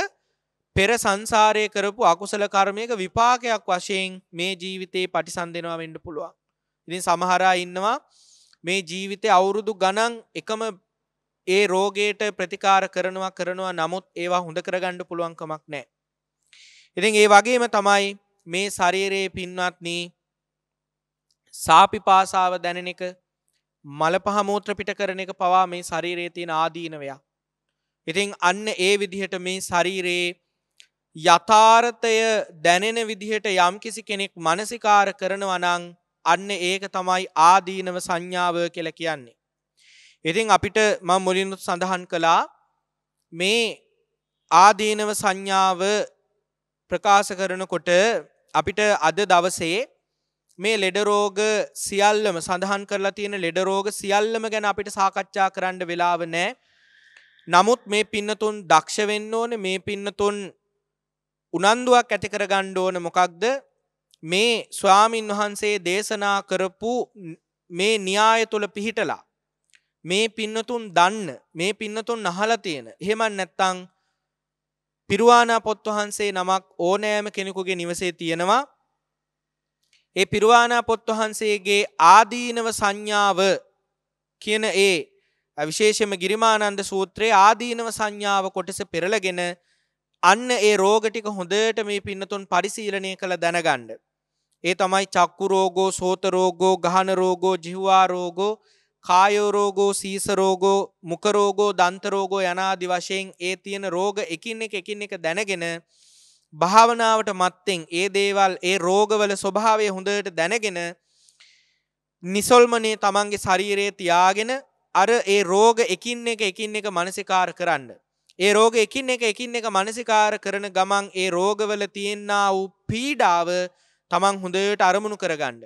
Speaker 2: පෙර සංසාරය කරපු අකුසල කර්මයක විපාකයක් වශයෙන් මේ ජීවිතයේ පටිසන්දෙනවා වෙන්න පුළුවන්. ඉතින් සමහරා ඉන්නවා මේ ජීවිතය අවුරුදු ගණන් එකම ඒ රෝගයට ප්‍රතිකාර කරනවා කරනවා නමුත් ඒවා හොඳ කරගණ්ඩ පුළුවන්කමක් නෑ. ඉතින් ඒ වගේම තමයි මේ ශරීරයේ පින්වත්නී සාපිපාසාව දැනෙන එක මල පහමෝත්‍ර පිට කරන එක පවා මේ ශරීරයේ තියෙන ආදීනවයා. ඉතිං අන්න ඒ විදිහට මේ ශරීරයේ යථාරථය දැනෙන විදිහට යම් කිසි කෙනෙක් මනසිකාර කරනවනං අන්න ඒක තමයි ආදීනව සංඥාව කියල කියන්නේ. ඉතිං අපිට ම මුලින්ුත් සඳහන් කළා මේ ආදීනව සංඥාව ප්‍රකාශ කරනකොට අපිට අද දවසේ මේ ලෙඩරෝග සියල්ලම සඳහන් කරලා තියෙන ලෙඩරෝග සියල්ලම ගැන අපිට සාකච්ඡා කරන්න වෙලාව නෑ. නමුත් මේ පින්නතුන් දක්ෂ වෙන්න ඕන මේ පින්නතුන් උනන්දුවක් ඇති කරගන්න ඕන මොකක්ද මේ ස්වාමින් වහන්සේ දේශනා කරපු මේ න්‍යාය තුළ පිහිටලා මේ පින්නතුන් දන්න මේ පින්නතුන් අහලා තියෙන. එහෙම නැත්තම් පිරුවානා පොත් වහන්සේ නමක් ඕනෑම කෙනෙකුගේ නිවසේ තියෙනවා ඒ පිරුවානා පොත් වහන්සේගේ ආදීනව සංඥාව කියන ඒ විශේෂම ගිරිමානන්ද සූත්‍රයේ ආදීනව සංඥාව කොටස පෙරලගෙන අන්න ඒ රෝගටික හොඳට මේ පින්නතුන් පරිසීලනය කළ දැනගණ්ඩ. ඒ තමයි චක්කු රෝගෝ සෝත රෝගෝ ගහන රෝගෝ ජිහ්වා රෝගෝ කායෝරෝගෝ සීසරෝගෝ මුකරෝගෝ දන්තරෝගෝ යනාදි වශයෙන් ඒ තියෙන රෝග එකින් එක එකින් එක දැනගෙන භාවනාවට මත්තෙන් ඒ දේවල් ඒ රෝගවල ස්වභාවය හොඳට දැනගෙන නිසොල්මනේ තමන්ගේ ශරීරයේ තියාගෙන අර ඒ රෝග එකින් එක එකින් එක මනසිකාර කරන්න. ඒ රෝග එකින් එක එකින් එක මනසිකාර කරන ගමන් ඒ රෝගවල තියෙන්න්නා වූ පීඩාව තමන් හොඳට අරමුණු කරගන්න.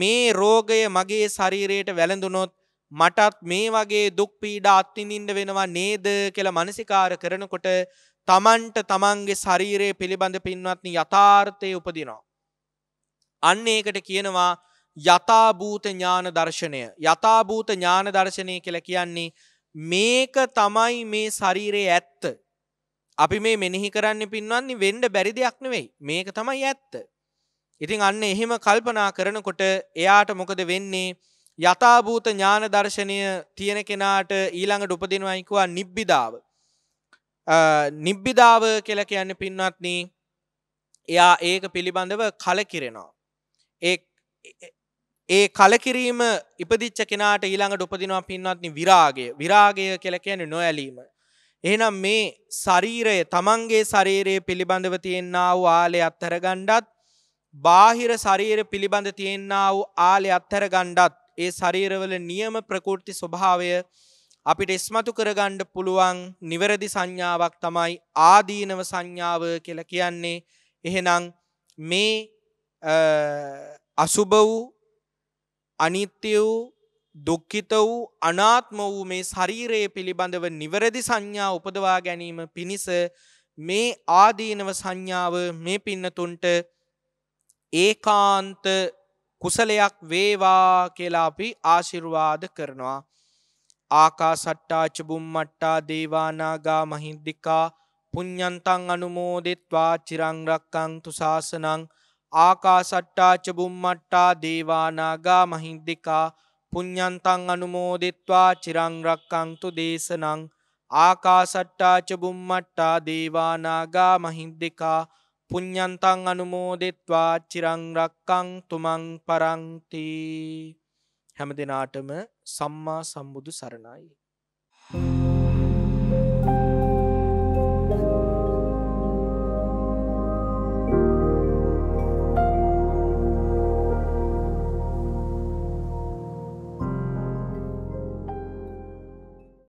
Speaker 2: මේ රෝගය මගේ ශරීරයට වැළඳුනොත් මටත් මේ වගේ දුක් පීඩා අත්විඳින්න වෙනවා නේද කියලා මනසිකාර කරනකොට තමන්ට තමන්ගේ ශරීරය පිළිබඳ පින්වත්නි යථාර්ථය උපදිනවා. අන්න ඒකට කියනවා යථාභූත ඥාන දර්ශනය. යථාභූත ඥාන දර්ශනය කියලා කියන්නේ මේක තමයි මේ ශරීරයේ ඇත්ත. අපි මේ මෙනෙහි කරන්න පින්වන්නේ වෙන්න බැරි දෙයක් නෙවෙයි. මේක තමයි ඇත්ත. ඉතින් අන්න එහෙම කල්පනා කරනකොට එයාට මොකද වෙන්නේ? යථභූත ඥාන දර්ශනය තියෙන කෙනාට ඊළඟට උපදිනවයිකවා නිබ්බිධාව. නිබ්බිධාව කියල කියන්න පින්වත්නී එයා ඒක පිළිබඳව කලකිරෙනවා. ඒ කලකිරීම ඉපදිච්ච කෙනාට ඊළඟට උපදිනවා පින්වත්නි විරාගේ විරාගය කියල කියන නොඇලීම. එහනම් මේ ශරීරය තමන්ගේ ශරීරයේ පිළිබඳව තියෙන්න්නාව ආලය අත්හැර ගණ්ඩත් බාහිර ශරීර පිළිබඳ තියෙන්න්නාව ආලය අත්හැර ගණ්ඩත් ඒ ශරීරවල නියම ප්‍රකෘති ස්වභාවය අපිට ඉස්මතු කරගණ්ඩ පුළුවන් නිවැරදි සංඥාවක් තමයි ආදීනව සංඥාව කියල කියන්නේ එහෙනම් මේ අසුබ වූ අනිත්‍ය වූ දුක්ඛිත වූ අනාත්ම වූ මේ ශරීරයේ පිළිබඳව නිවැරදි සංඥා උපදවා ගැනීම පිණිස මේ ආදීනව සංඥාව මේ පින්නතුන්ට ඒකාන්ත කුසලයක් වේවා කියලා අපි ආශිර්වාද කරනවා. ආකා සට්ටාච බුම්මට්ටා දේවානාගා මහින්දිකා පුඤ්ඥන්තන් අනුමෝදෙත්වා චිරංරක්කං තුසාසනං ආකා සට්ටාච බුම්මට්ටා දේවානාගා මහින්දිකා පුඤ්ඥන්තන් අනුමෝදෙත්වා චිරංරක්කංතු දේශනං ආකා සට්ටාච බුම්මට්ටා දේවානාගා මහින්දිකා පුඤ්ඤන්තං අනුමෝදෙත්වා චිරං රක්කං තුමන් පරන්ති හැම දිනාටම සම්මා සම්බුදු සරණයි